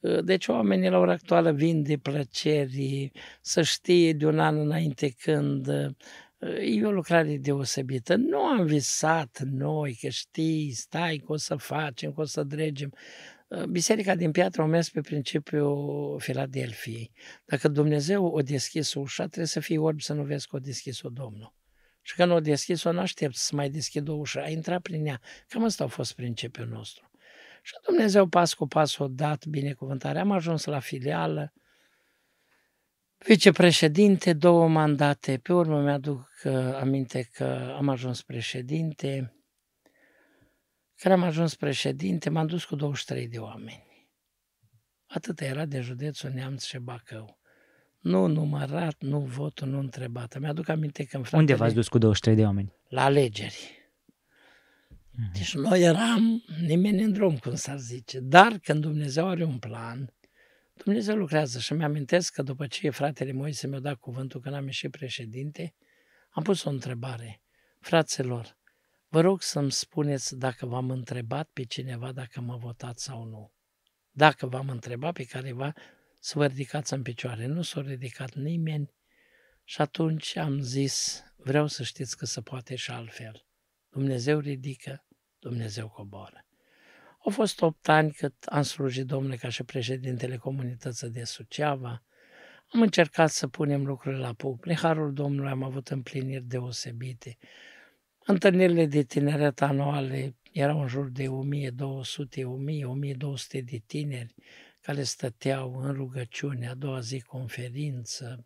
Uh, deci oamenii la ora actuală vin de plăceri, să știe de un an înainte când uh, E o lucrare deosebită. Nu am visat noi că știi, stai, că o să facem, că o să dregem. Ă, biserica din piatră a mers pe principiul Filadelfiei. Dacă Dumnezeu o deschis ușa, trebuie să fii orb să nu vezi că o deschis-o Domnul. Și când o deschis, o nu aștept să mai deschid o ușă, a intrat prin ea. Cam asta a fost principiul nostru. Și Dumnezeu pas cu pas o dat binecuvântare. Am ajuns la filială, Vicepreședinte, două mandate. Pe urmă mi-aduc uh, aminte că am ajuns președinte. Când am ajuns președinte, m-am dus cu 23 de oameni. Atât era de județul Neamț și Bacău. Nu numărat, nu votul, nu întrebat. Mi-aduc aminte că în fratele... Unde v-ați dus cu 23 de oameni? La alegeri. Mhm. Deci noi eram nimeni în drum, cum s-ar zice. Dar când Dumnezeu are un plan, Dumnezeu lucrează și mi-amintesc că după ce fratele Moise mi-a dat cuvântul că n-am ieșit președinte, am pus o întrebare. Fraților, vă rog să-mi spuneți dacă v-am întrebat pe cineva dacă m-a votat sau nu. Dacă v-am întrebat pe careva să vă ridicați în picioare. Nu s-a ridicat nimeni și atunci am zis, vreau să știți că se poate și altfel. Dumnezeu ridică, Dumnezeu coboară. Au fost 8 ani cât am slujit, domnule, ca și președintele comunității de Suceava. Am încercat să punem lucrurile la punct. Prin harul Domnului am avut împliniri deosebite. Întâlnirile de tineret anuale erau în jur de 1200, 1000, 1200 de tineri care stăteau în rugăciune, a doua zi conferință.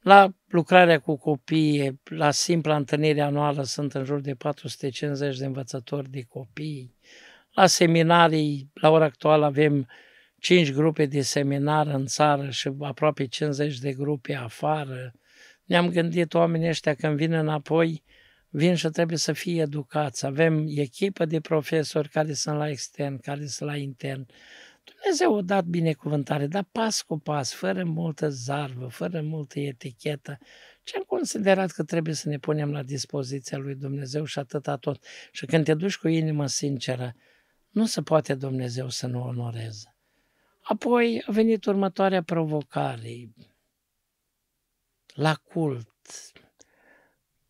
La lucrarea cu copii, la simpla întâlnire anuală sunt în jur de 450 de învățători de copii la seminarii, la ora actuală avem 5 grupe de seminar în țară și aproape 50 de grupe afară. Ne-am gândit oamenii ăștia când vin înapoi, vin și trebuie să fie educați. Avem echipă de profesori care sunt la extern, care sunt la intern. Dumnezeu a dat binecuvântare, dar pas cu pas, fără multă zarvă, fără multă etichetă. Ce am considerat că trebuie să ne punem la dispoziția lui Dumnezeu și atâta tot. Și când te duci cu inimă sinceră, nu se poate Dumnezeu să nu onoreze. Apoi a venit următoarea provocare. La cult.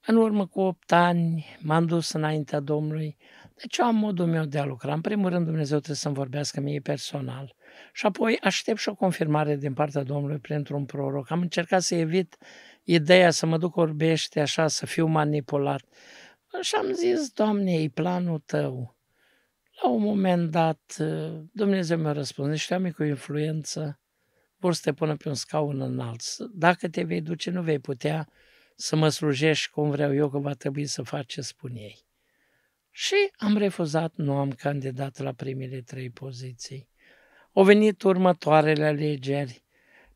În urmă cu opt ani m-am dus înaintea Domnului. Deci eu am modul meu de a lucra. În primul rând Dumnezeu trebuie să-mi vorbească mie personal. Și apoi aștept și o confirmare din partea Domnului printr-un proroc. Am încercat să evit ideea să mă duc orbește așa, să fiu manipulat. Și am zis, Doamne, e planul Tău. La un moment dat, ă, Dumnezeu mi-a răspuns, niște oameni cu influență vor să te pună pe un scaun înalt. Dacă te vei duce, nu vei putea să mă slujești cum vreau eu, că va trebui să faci ce spun ei. Și am refuzat, nu am candidat la primele trei poziții. Au venit următoarele alegeri.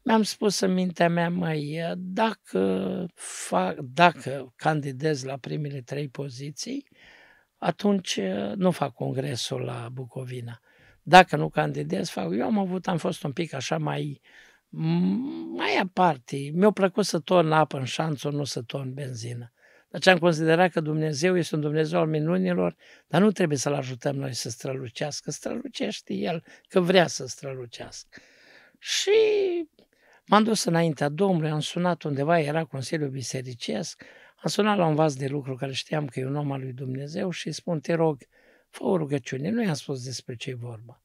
Mi-am spus în mintea mea, mai dacă, fac, dacă candidez la primele trei poziții, atunci eh, nu fac congresul la Bucovina. Dacă nu candidez, fac. Eu am avut, am fost un pic așa mai mai aparte. Mi-a plăcut să torn apă în șanțul, nu să torn benzină. Deci am considerat că Dumnezeu este un Dumnezeu al minunilor, dar nu trebuie să-L ajutăm noi să strălucească. Strălucește El că vrea să strălucească. Și m-am dus înaintea Domnului, am sunat undeva, era Consiliul Bisericesc, am sunat la un vas de lucru care știam că e un om al lui Dumnezeu și îi spun, te rog, fă o rugăciune. Nu i-am spus despre ce e vorba.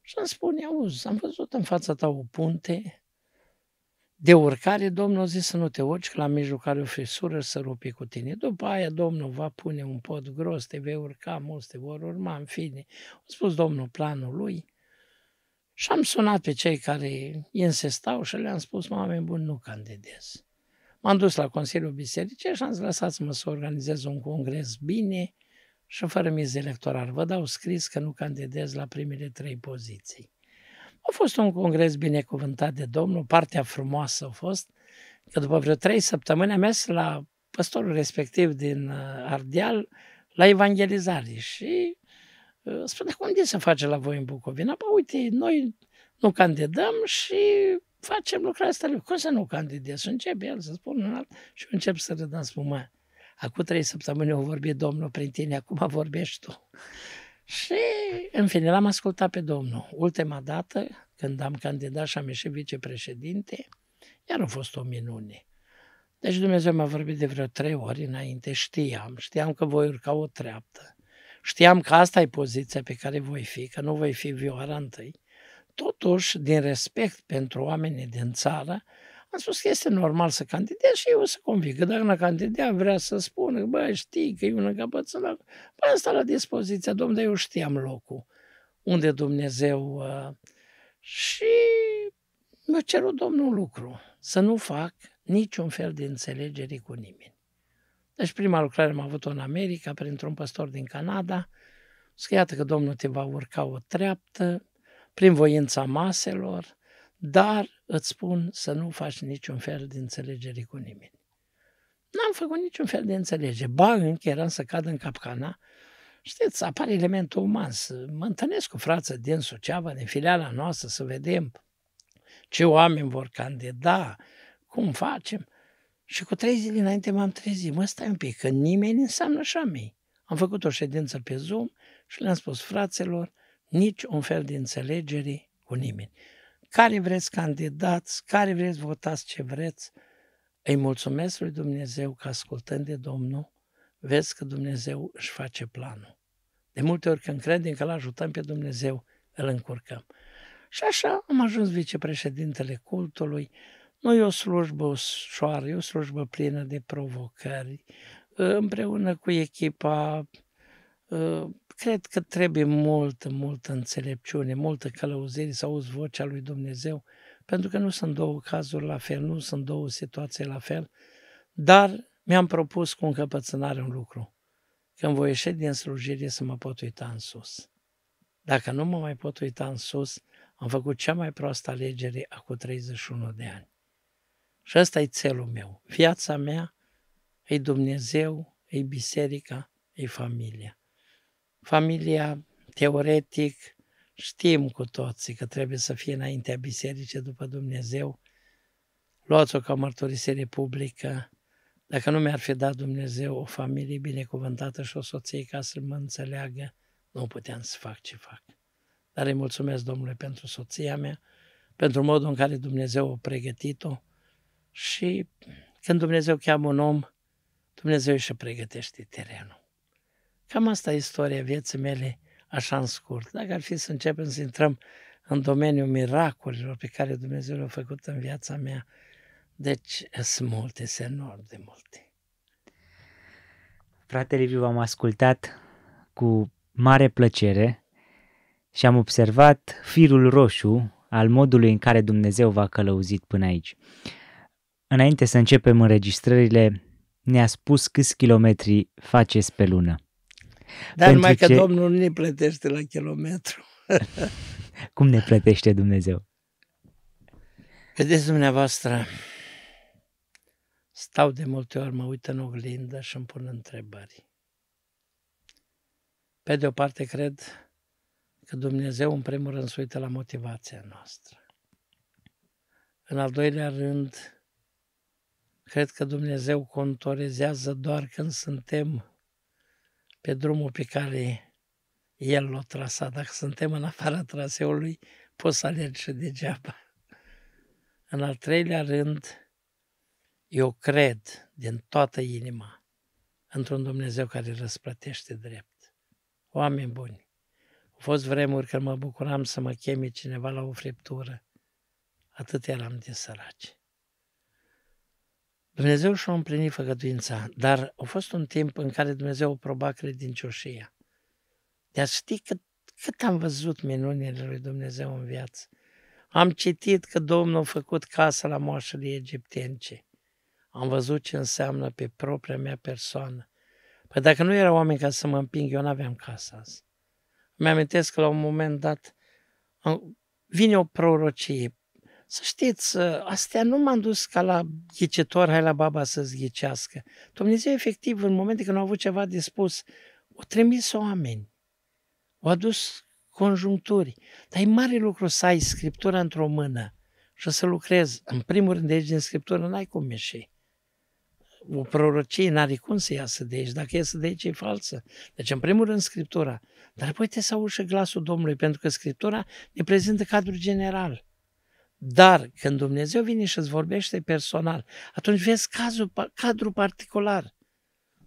Și îmi spune, auzi, am văzut în fața ta o punte de urcare, Domnul a zis să nu te urci, că la mijloc are o fisură să rupe cu tine. După aia Domnul va pune un pod gros, te vei urca, mulți te vor urma, în fine. A spus Domnul planul lui. Și am sunat pe cei care insistau și le-am spus, oameni buni, nu candidez. M-am dus la Consiliul Bisericii și am zis, lăsați-mă să organizez un congres bine și fără miz electoral. Vă dau scris că nu candidez la primele trei poziții. A fost un congres binecuvântat de Domnul, partea frumoasă a fost, că după vreo trei săptămâni am mers la păstorul respectiv din uh, Ardeal la evangelizare și uh, spune, cum de se face la voi în Bucovina? Bă, păi, uite, noi nu candidăm și facem lucrarea asta, cum să nu candidez? Și începe el să spună un alt și eu încep să râdăm, spuma. acum trei săptămâni au vorbit Domnul prin tine, acum vorbești tu. Și, în fine, l-am ascultat pe Domnul. Ultima dată, când am candidat și am ieșit vicepreședinte, iar a fost o minune. Deci Dumnezeu m a vorbit de vreo trei ori înainte, știam, știam că voi urca o treaptă, știam că asta e poziția pe care voi fi, că nu voi fi vioara întâi, Totuși, din respect pentru oamenii din țară, am spus că este normal să candidez și eu să convic. Că dacă nu candidea, vrea să spună, bă, știi că e un încăpățânat. Păi am stat la dispoziția, domnule, eu știam locul unde Dumnezeu... Uh, și mi-a cerut Domnul lucru, să nu fac niciun fel de înțelegeri cu nimeni. Deci prima lucrare am avut-o în America, printr-un păstor din Canada, că iată că Domnul te va urca o treaptă, prin voința maselor, dar îți spun să nu faci niciun fel de înțelegere cu nimeni. N-am făcut niciun fel de înțelege. Ba, încă eram să cad în capcana. Știți, apare elementul uman. Să mă întâlnesc cu frață din Suceava, din filiala noastră, să vedem ce oameni vor candida, cum facem. Și cu trei zile înainte m-am trezit. Mă, stai un pic, că nimeni înseamnă așa mie. Am făcut o ședință pe Zoom și le-am spus fraților, nici un fel de înțelegere cu nimeni. Care vreți candidați, care vreți votați ce vreți, îi mulțumesc lui Dumnezeu că ascultând de Domnul, vezi că Dumnezeu își face planul. De multe ori când credem că îl ajutăm pe Dumnezeu, îl încurcăm. Și așa am ajuns vicepreședintele cultului. Nu e o slujbă ușoară, e o slujbă plină de provocări. Împreună cu echipa Ă, cred că trebuie multă, multă înțelepciune, multă călăuzire să auzi vocea lui Dumnezeu, pentru că nu sunt două cazuri la fel, nu sunt două situații la fel, dar mi-am propus cu încăpățânare un lucru. Când voi ieși din slujire să mă pot uita în sus. Dacă nu mă mai pot uita în sus, am făcut cea mai proastă alegere acum 31 de ani. Și ăsta e țelul meu. Viața mea e Dumnezeu, e biserica, e familia. Familia, teoretic, știm cu toții că trebuie să fie înaintea bisericii după Dumnezeu. Luați-o ca mărturisire publică. Dacă nu mi-ar fi dat Dumnezeu o familie binecuvântată și o soție ca să mă înțeleagă, nu puteam să fac ce fac. Dar îi mulțumesc Domnului pentru soția mea, pentru modul în care Dumnezeu a pregătit-o și când Dumnezeu cheamă un om, Dumnezeu își pregătește terenul. Cam asta e istoria vieții mele, așa în scurt. Dacă ar fi să începem să intrăm în domeniul miracolilor pe care Dumnezeu le-a făcut în viața mea, deci sunt multe, sunt enorm de multe. Fratele Viu, am ascultat cu mare plăcere și am observat firul roșu al modului în care Dumnezeu v-a călăuzit până aici. Înainte să începem înregistrările, ne-a spus câți kilometri faceți pe lună. Dar Pentru numai că ce... Domnul nu ne plătește la kilometru. <laughs> Cum ne plătește Dumnezeu? Vedeți dumneavoastră, stau de multe ori, mă uit în oglindă și îmi pun întrebări. Pe de o parte, cred că Dumnezeu, în primul rând, se uită la motivația noastră. În al doilea rând, cred că Dumnezeu contorizează doar când suntem pe drumul pe care el l-a trasat. Dacă suntem în afara traseului, poți să alergi și degeaba. În al treilea rând, eu cred din toată inima într-un Dumnezeu care răsplătește drept. Oameni buni, au fost vremuri când mă bucuram să mă cheme cineva la o friptură. Atât eram de săraci. Dumnezeu și-a împlinit făgăduința, dar a fost un timp în care Dumnezeu proba credincioșia. Dar știi cât, cât am văzut minunile lui Dumnezeu în viață? Am citit că Domnul a făcut casa la moașele egiptence. Am văzut ce înseamnă pe propria mea persoană. Păi dacă nu erau oameni ca să mă împing, eu n-aveam casa azi. Mi-amintesc că la un moment dat vine o prorocie. Să știți, ă, astea nu m-am dus ca la ghicitor, hai la baba să-ți ghicească. Dumnezeu, efectiv, în momentul când au avut ceva de spus, o trimis oameni, O adus conjuncturi. Dar e mare lucru să ai scriptura într-o mână și să lucrezi. În primul rând, de aici din scriptură n-ai cum ieși. O prorocie n-are cum să iasă de aici. Dacă iasă de aici, e falsă. Deci, în primul rând, scriptura. Dar apoi te să auzi glasul Domnului, pentru că scriptura ne prezintă cadrul general – dar când Dumnezeu vine și îți vorbește personal, atunci vezi cazul, cadrul particular.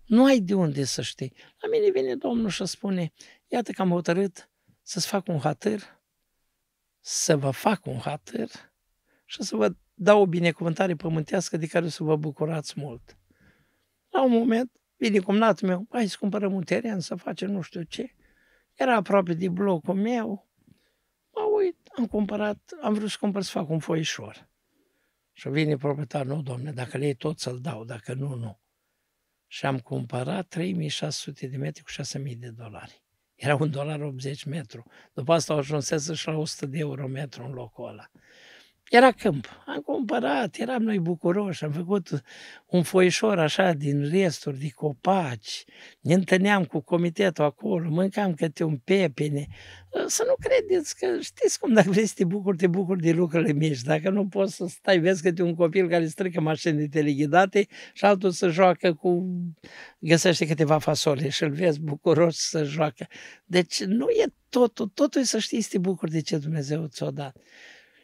Nu ai de unde să știi. La mine vine Domnul și spune, iată că am hotărât să-ți fac un hatâr, să vă fac un hatâr și să vă dau o binecuvântare pământească de care o să vă bucurați mult. La un moment, vine cumnatul meu, hai să cumpărăm un teren, să facem nu știu ce. Era aproape de blocul meu, Mă uit, am cumpărat, am vrut să cumpăr să fac un foișor. Și vine proprietarul, nu, domne, dacă le tot să-l dau, dacă nu, nu. Și am cumpărat 3600 de metri cu 6000 de dolari. Era un dolar 80 metru. După asta au ajunsese și la 100 de euro metru în locul ăla. Era câmp. Am cumpărat, eram noi bucuroși, am făcut un foișor așa din resturi, de copaci, ne întâlneam cu comitetul acolo, mâncam câte un pepene. Să nu credeți că știți cum, dacă vrei să te bucuri, te bucuri de lucrurile mici. Dacă nu poți să stai, vezi câte un copil care strică mașini de teleghidate și altul să joacă cu... găsește câteva fasole și îl vezi bucuros să joacă. Deci nu e totul, totul e să știi să te bucuri de ce Dumnezeu ți-o dat.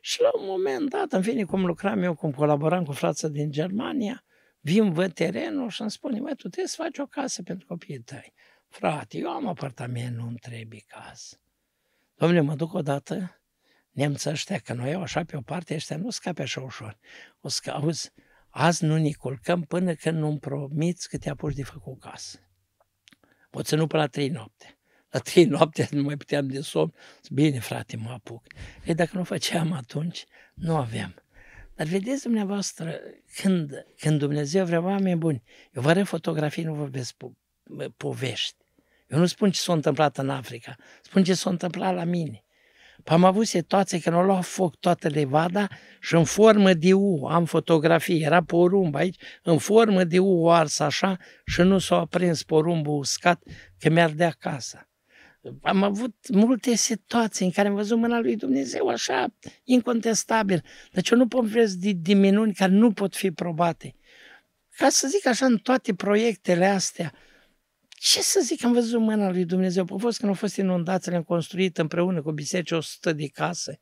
Și la un moment dat în fine, cum lucram eu, cum colaboram cu frața din Germania, vin, văd terenul și îmi spune, măi, tu trebuie să faci o casă pentru copiii tăi. Frate, eu am apartament, nu-mi trebuie casă. Domnule, mă duc odată, nemții ăștia, că noi iau așa pe o parte, ăștia nu scape așa ușor. O să auzi, azi nu ne culcăm până când nu-mi promiți că te apuci de făcut casă. Poți să nu până la trei noapte la trei <laughs> noaptea nu mai puteam de somn. Bine, frate, mă apuc. Ei, dacă nu făceam atunci, nu aveam. Dar vedeți dumneavoastră, când, când Dumnezeu vrea oameni buni, eu vă arăt fotografii, nu vorbesc po- povești. Eu nu spun ce s-a întâmplat în Africa, spun ce s-a întâmplat la mine. Păi am avut situații când au luat foc toată levada și în formă de U, am fotografii, era porumb aici, în formă de U ars așa și nu s-a aprins porumbul uscat că mi-ar dea casa. Am avut multe situații în care am văzut mâna lui Dumnezeu așa, incontestabil. Deci eu nu pomfrez de, de minuni care nu pot fi probate. Ca să zic așa, în toate proiectele astea, ce să zic, am văzut mâna lui Dumnezeu. A fost când au fost inundațiile, am construit împreună cu biserica 100 de case.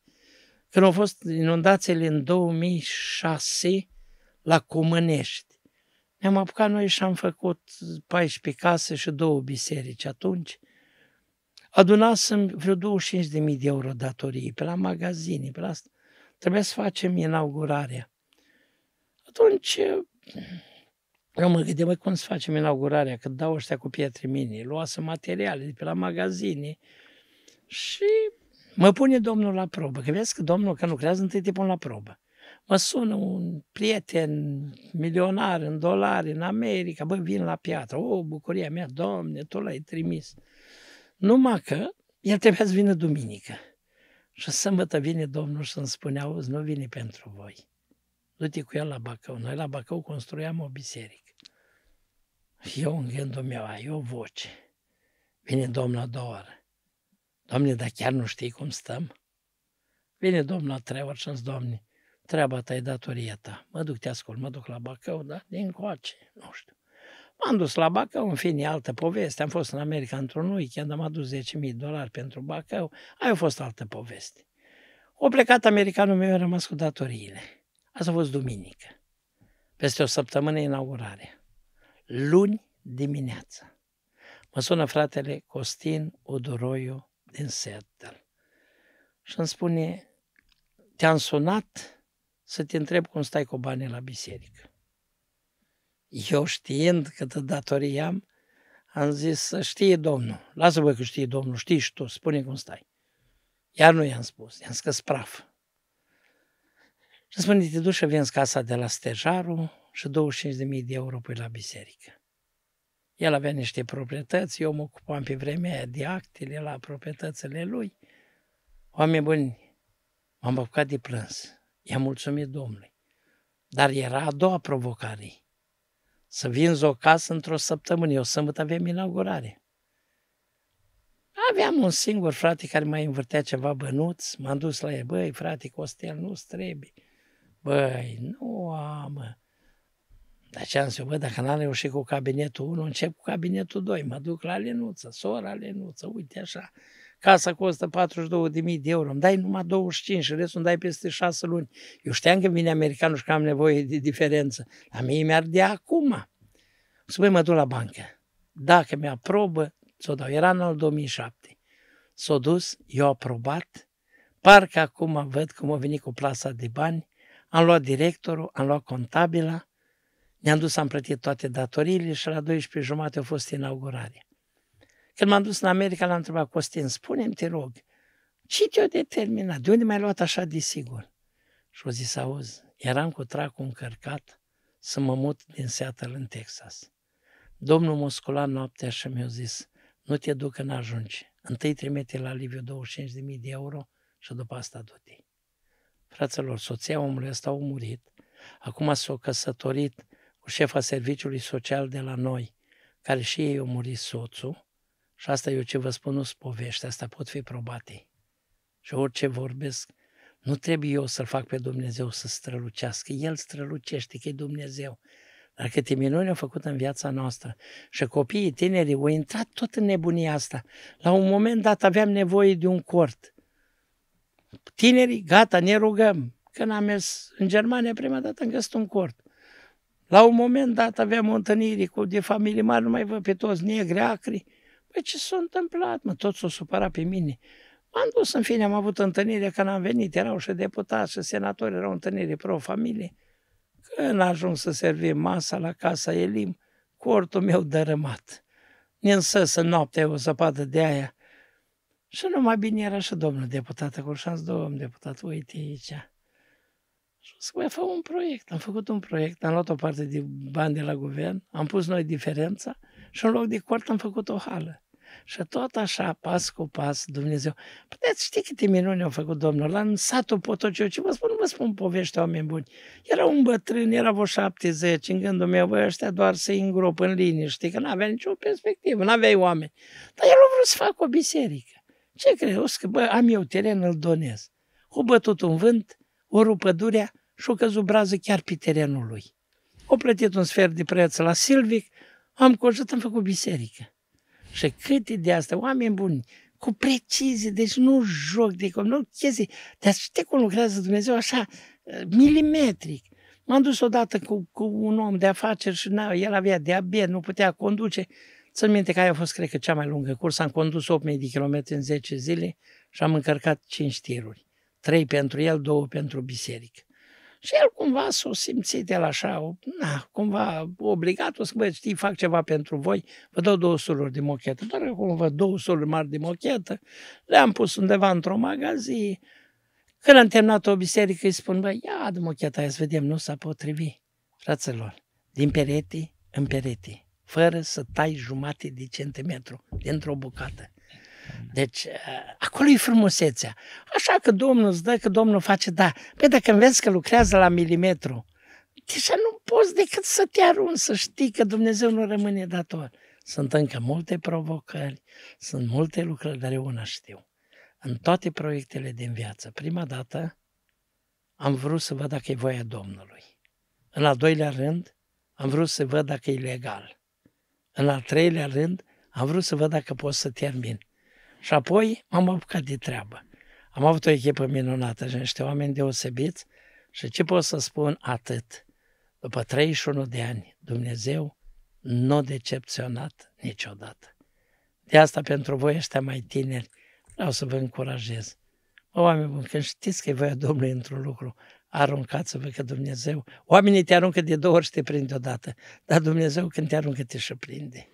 Când au fost inundațiile în 2006 la Comănești. Ne-am apucat noi și am făcut 14 case și două biserici atunci adunasem vreo 25.000 de euro datorii pe la magazine, pe la asta. Trebuia să facem inaugurarea. Atunci eu mă gândeam, cum să facem inaugurarea, că dau ăștia cu pietre mine, luasă materiale de pe la magazine și mă pune domnul la probă. Că vezi că domnul, că lucrează, întâi te pun la probă. Mă sună un prieten milionar în dolari în America, bă, vin la piatră, o, bucuria mea, domne, tu l-ai trimis. Numai că el trebuia să vină duminică. Și sâmbătă vine Domnul și îmi spunea, auzi, nu vine pentru voi. Du-te cu el la Bacău. Noi la Bacău construiam o biserică. Eu în gândul meu, ai o voce. Vine Domnul a doua oră. Domne, dar chiar nu știi cum stăm? Vine Domnul a trei ori și domne, treaba ta e datoria ta. Mă duc, te ascult, mă duc la Bacău, dar din coace, nu știu. M-am dus la Bacău, în fine, altă poveste. Am fost în America într-un weekend, am adus 10.000 dolari pentru Bacău. Aia a fost altă poveste. O plecat americanul meu, a rămas cu datoriile. Asta a fost duminică. Peste o săptămână inaugurare. Luni dimineața. Mă sună fratele Costin Udoroiu din Seattle. Și îmi spune, te-am sunat să te întreb cum stai cu banii la biserică. Eu știind câtă datorie am, am zis, știe Domnul, lasă-mă că știe Domnul, știi și tu, spune cum stai. Iar nu i-am spus, i-am scăs praf. Și spune, te duci și vinzi casa de la stejarul și 25.000 de euro pui la biserică. El avea niște proprietăți, eu mă ocupam pe vremea aia de actele la proprietățile lui. Oameni buni, m-am apucat de plâns. I-am mulțumit Domnului. Dar era a doua provocare să vinzi o casă într-o săptămână. Eu sâmbătă avem inaugurare. Aveam un singur frate care mai învârtea ceva bănuți, m-am dus la el, băi, frate, Costel, nu-ți trebuie. Băi, nu am, Dar ce am zis bă, dacă n-am reușit cu cabinetul 1, încep cu cabinetul 2, mă duc la Lenuță, sora Lenuță, uite așa casa costă 42.000 de euro, îmi dai numai 25 și restul îmi dai peste 6 luni. Eu știam că vine americanul și că am nevoie de diferență. La mie mi-ar de acum. Spune, mă duc la bancă. Dacă mi-aprobă, ți-o dau. Era în anul 2007. S-a dus, eu aprobat, parcă acum văd cum a venit cu plasa de bani, am luat directorul, am luat contabila, ne-am dus, am plătit toate datoriile și la 12 jumate a fost inaugurarea. Când m-am dus în America, l-am întrebat Costin, spune-mi, te rog, ce te-a determinat? De unde mai ai luat așa de sigur? Și o zis, auzi, eram cu tracul încărcat să mă mut din Seattle în Texas. Domnul muscula noaptea și mi-a zis, nu te duc când ajungi. Întâi trimite la Liviu 25.000 de euro și după asta du-te. Frațelor, soția omului ăsta a murit. Acum s-a căsătorit cu șefa serviciului social de la noi, care și ei a murit soțul și asta eu ce vă spun, nu povești, asta pot fi probate. Și orice vorbesc, nu trebuie eu să-L fac pe Dumnezeu să strălucească. El strălucește, că e Dumnezeu. Dar câte minuni au făcut în viața noastră. Și copiii tineri au intrat tot în nebunia asta. La un moment dat aveam nevoie de un cort. Tinerii, gata, ne rugăm. Când am mers în Germania prima dată, am găsit un cort. La un moment dat aveam o întâlnire cu de familie mari, nu mai văd pe toți negri, acri. Păi ce s-a întâmplat, mă? Tot s-a supărat pe mine. M-am dus, în fine, am avut întâlnire când am venit. Erau și deputați și senatori, erau întâlnire pro-familie. Când ajung să servim masa la casa Elim, cortul meu dărâmat. Însă să noapte o zăpadă de aia. Și numai bine era și domnul deputat cu șans, am domn deputat, uite aici. Și zic, mai fă un proiect. Am făcut un proiect, am luat o parte de bani de la guvern, am pus noi diferența și în loc de cort am făcut o hală. Și tot așa, pas cu pas, Dumnezeu. Puteți ști câte minuni au făcut Domnul. La în satul Potociu, ce vă spun, nu vă spun povești oameni buni. Era un bătrân, era vreo 70, în gândul meu, voi ăștia doar să îngrop în liniște, că n-avea nicio perspectivă, n-aveai oameni. Dar el a vrut să facă o biserică. Ce crezi? Că, bă, am eu teren, îl donez. O bătut un vânt, o rupă durea și o căzut brază chiar pe terenul lui. O plătit un sfert de preț la Silvic am coșut am făcut biserică. Și câte de asta, oameni buni, cu precizie, deci nu joc de cum, nu chestii, dar știi cum lucrează Dumnezeu așa, milimetric. M-am dus odată cu, cu un om de afaceri și na, el avea diabet, nu putea conduce. Țin minte că aia a fost, cred că, cea mai lungă cursă. Am condus 8.000 de km în 10 zile și am încărcat 5 tiruri. 3 pentru el, 2 pentru biserică. Și el cumva s-a simțit el așa, na, cumva obligat, o să știi, fac ceva pentru voi, vă dau două soluri de mochetă. Doar că acum vă două soluri mari de mochetă, le-am pus undeva într-o magazie. Când am terminat o biserică, îi spun, băi, ia de mocheta aia să vedem, nu s-a potrivit, fraților, din perete în perete, fără să tai jumate de centimetru, dintr-o bucată. Deci, eh, acolo e frumusețea. Așa că Domnul îți dă, că Domnul face, da. Păi dacă înveți că lucrează la milimetru, deja nu poți decât să te arunci, să știi că Dumnezeu nu rămâne dator. Sunt încă multe provocări, sunt multe lucrări, dar eu una știu. În toate proiectele din viață, prima dată am vrut să văd dacă e voia Domnului. În al doilea rând, am vrut să văd dacă e legal. În al treilea rând, am vrut să văd dacă pot să termin. Și apoi m-am apucat de treabă. Am avut o echipă minunată și niște oameni deosebiți și ce pot să spun atât. După 31 de ani, Dumnezeu nu a decepționat niciodată. De asta pentru voi ăștia mai tineri vreau să vă încurajez. Mă, oameni buni, când știți că e voia Domnului într-un lucru, aruncați-vă că Dumnezeu... Oamenii te aruncă de două ori și te prinde odată, dar Dumnezeu când te aruncă te și prinde.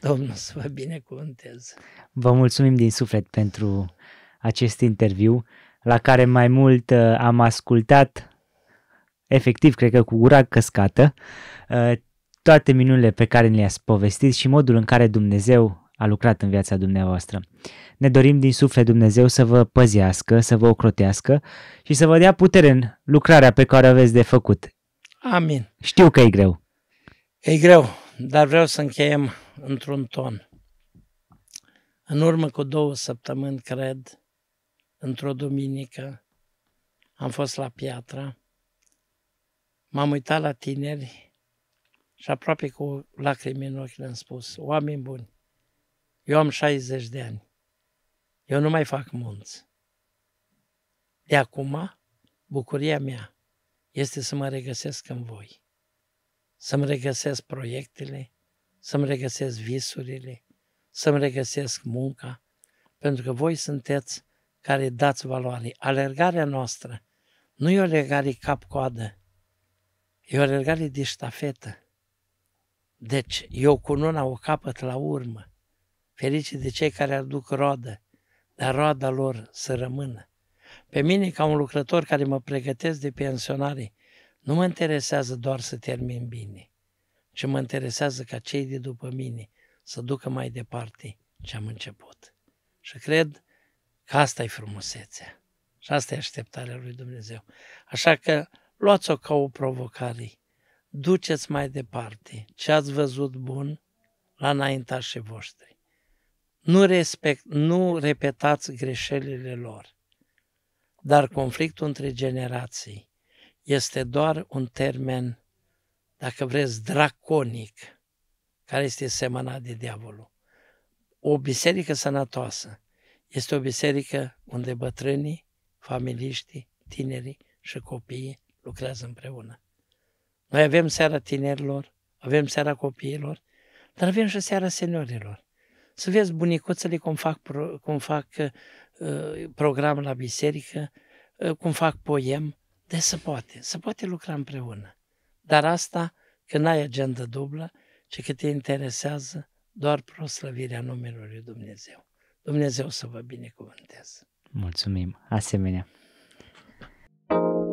Domnul să vă binecuvânteze. Vă mulțumim din suflet pentru acest interviu, la care mai mult uh, am ascultat, efectiv, cred că cu gura căscată, uh, toate minunile pe care le-ați povestit și modul în care Dumnezeu a lucrat în viața dumneavoastră. Ne dorim din suflet Dumnezeu să vă păzească, să vă ocrotească și să vă dea putere în lucrarea pe care o aveți de făcut. Amin. Știu că e greu. E greu, dar vreau să încheiem într-un ton. În urmă cu două săptămâni, cred, într-o duminică, am fost la Piatra, m-am uitat la tineri și aproape cu lacrimi în ochi le-am spus, oameni buni, eu am 60 de ani, eu nu mai fac munți. De acum, bucuria mea este să mă regăsesc în voi, să-mi regăsesc proiectele, să-mi regăsesc visurile, să-mi regăsesc munca, pentru că voi sunteți care dați valoare. Alergarea noastră nu e o alergare cap-coadă, e o alergare de ștafetă. Deci, eu cu una o capăt la urmă, ferice de cei care aduc roadă, dar roada lor să rămână. Pe mine, ca un lucrător care mă pregătesc de pensionare, nu mă interesează doar să termin bine. Ce mă interesează ca cei de după mine să ducă mai departe ce am început. Și cred că asta e frumusețea și asta e așteptarea lui Dumnezeu. Așa că luați-o ca o provocare. Duceți mai departe ce ați văzut bun la înaintașii voștri. Nu, respect, nu repetați greșelile lor, dar conflictul între generații este doar un termen dacă vreți, draconic, care este semănat de diavolul. O biserică sănătoasă este o biserică unde bătrânii, familiștii, tinerii și copiii lucrează împreună. Noi avem seara tinerilor, avem seara copiilor, dar avem și seara seniorilor. Să vezi bunicuțele cum fac, cum fac uh, program la biserică, uh, cum fac poem, de se poate, se poate lucra împreună. Dar asta n ai agenda dublă, ci că te interesează doar proslăvirea numelor lui Dumnezeu. Dumnezeu să vă binecuvânteze! Mulțumim! Asemenea! thank you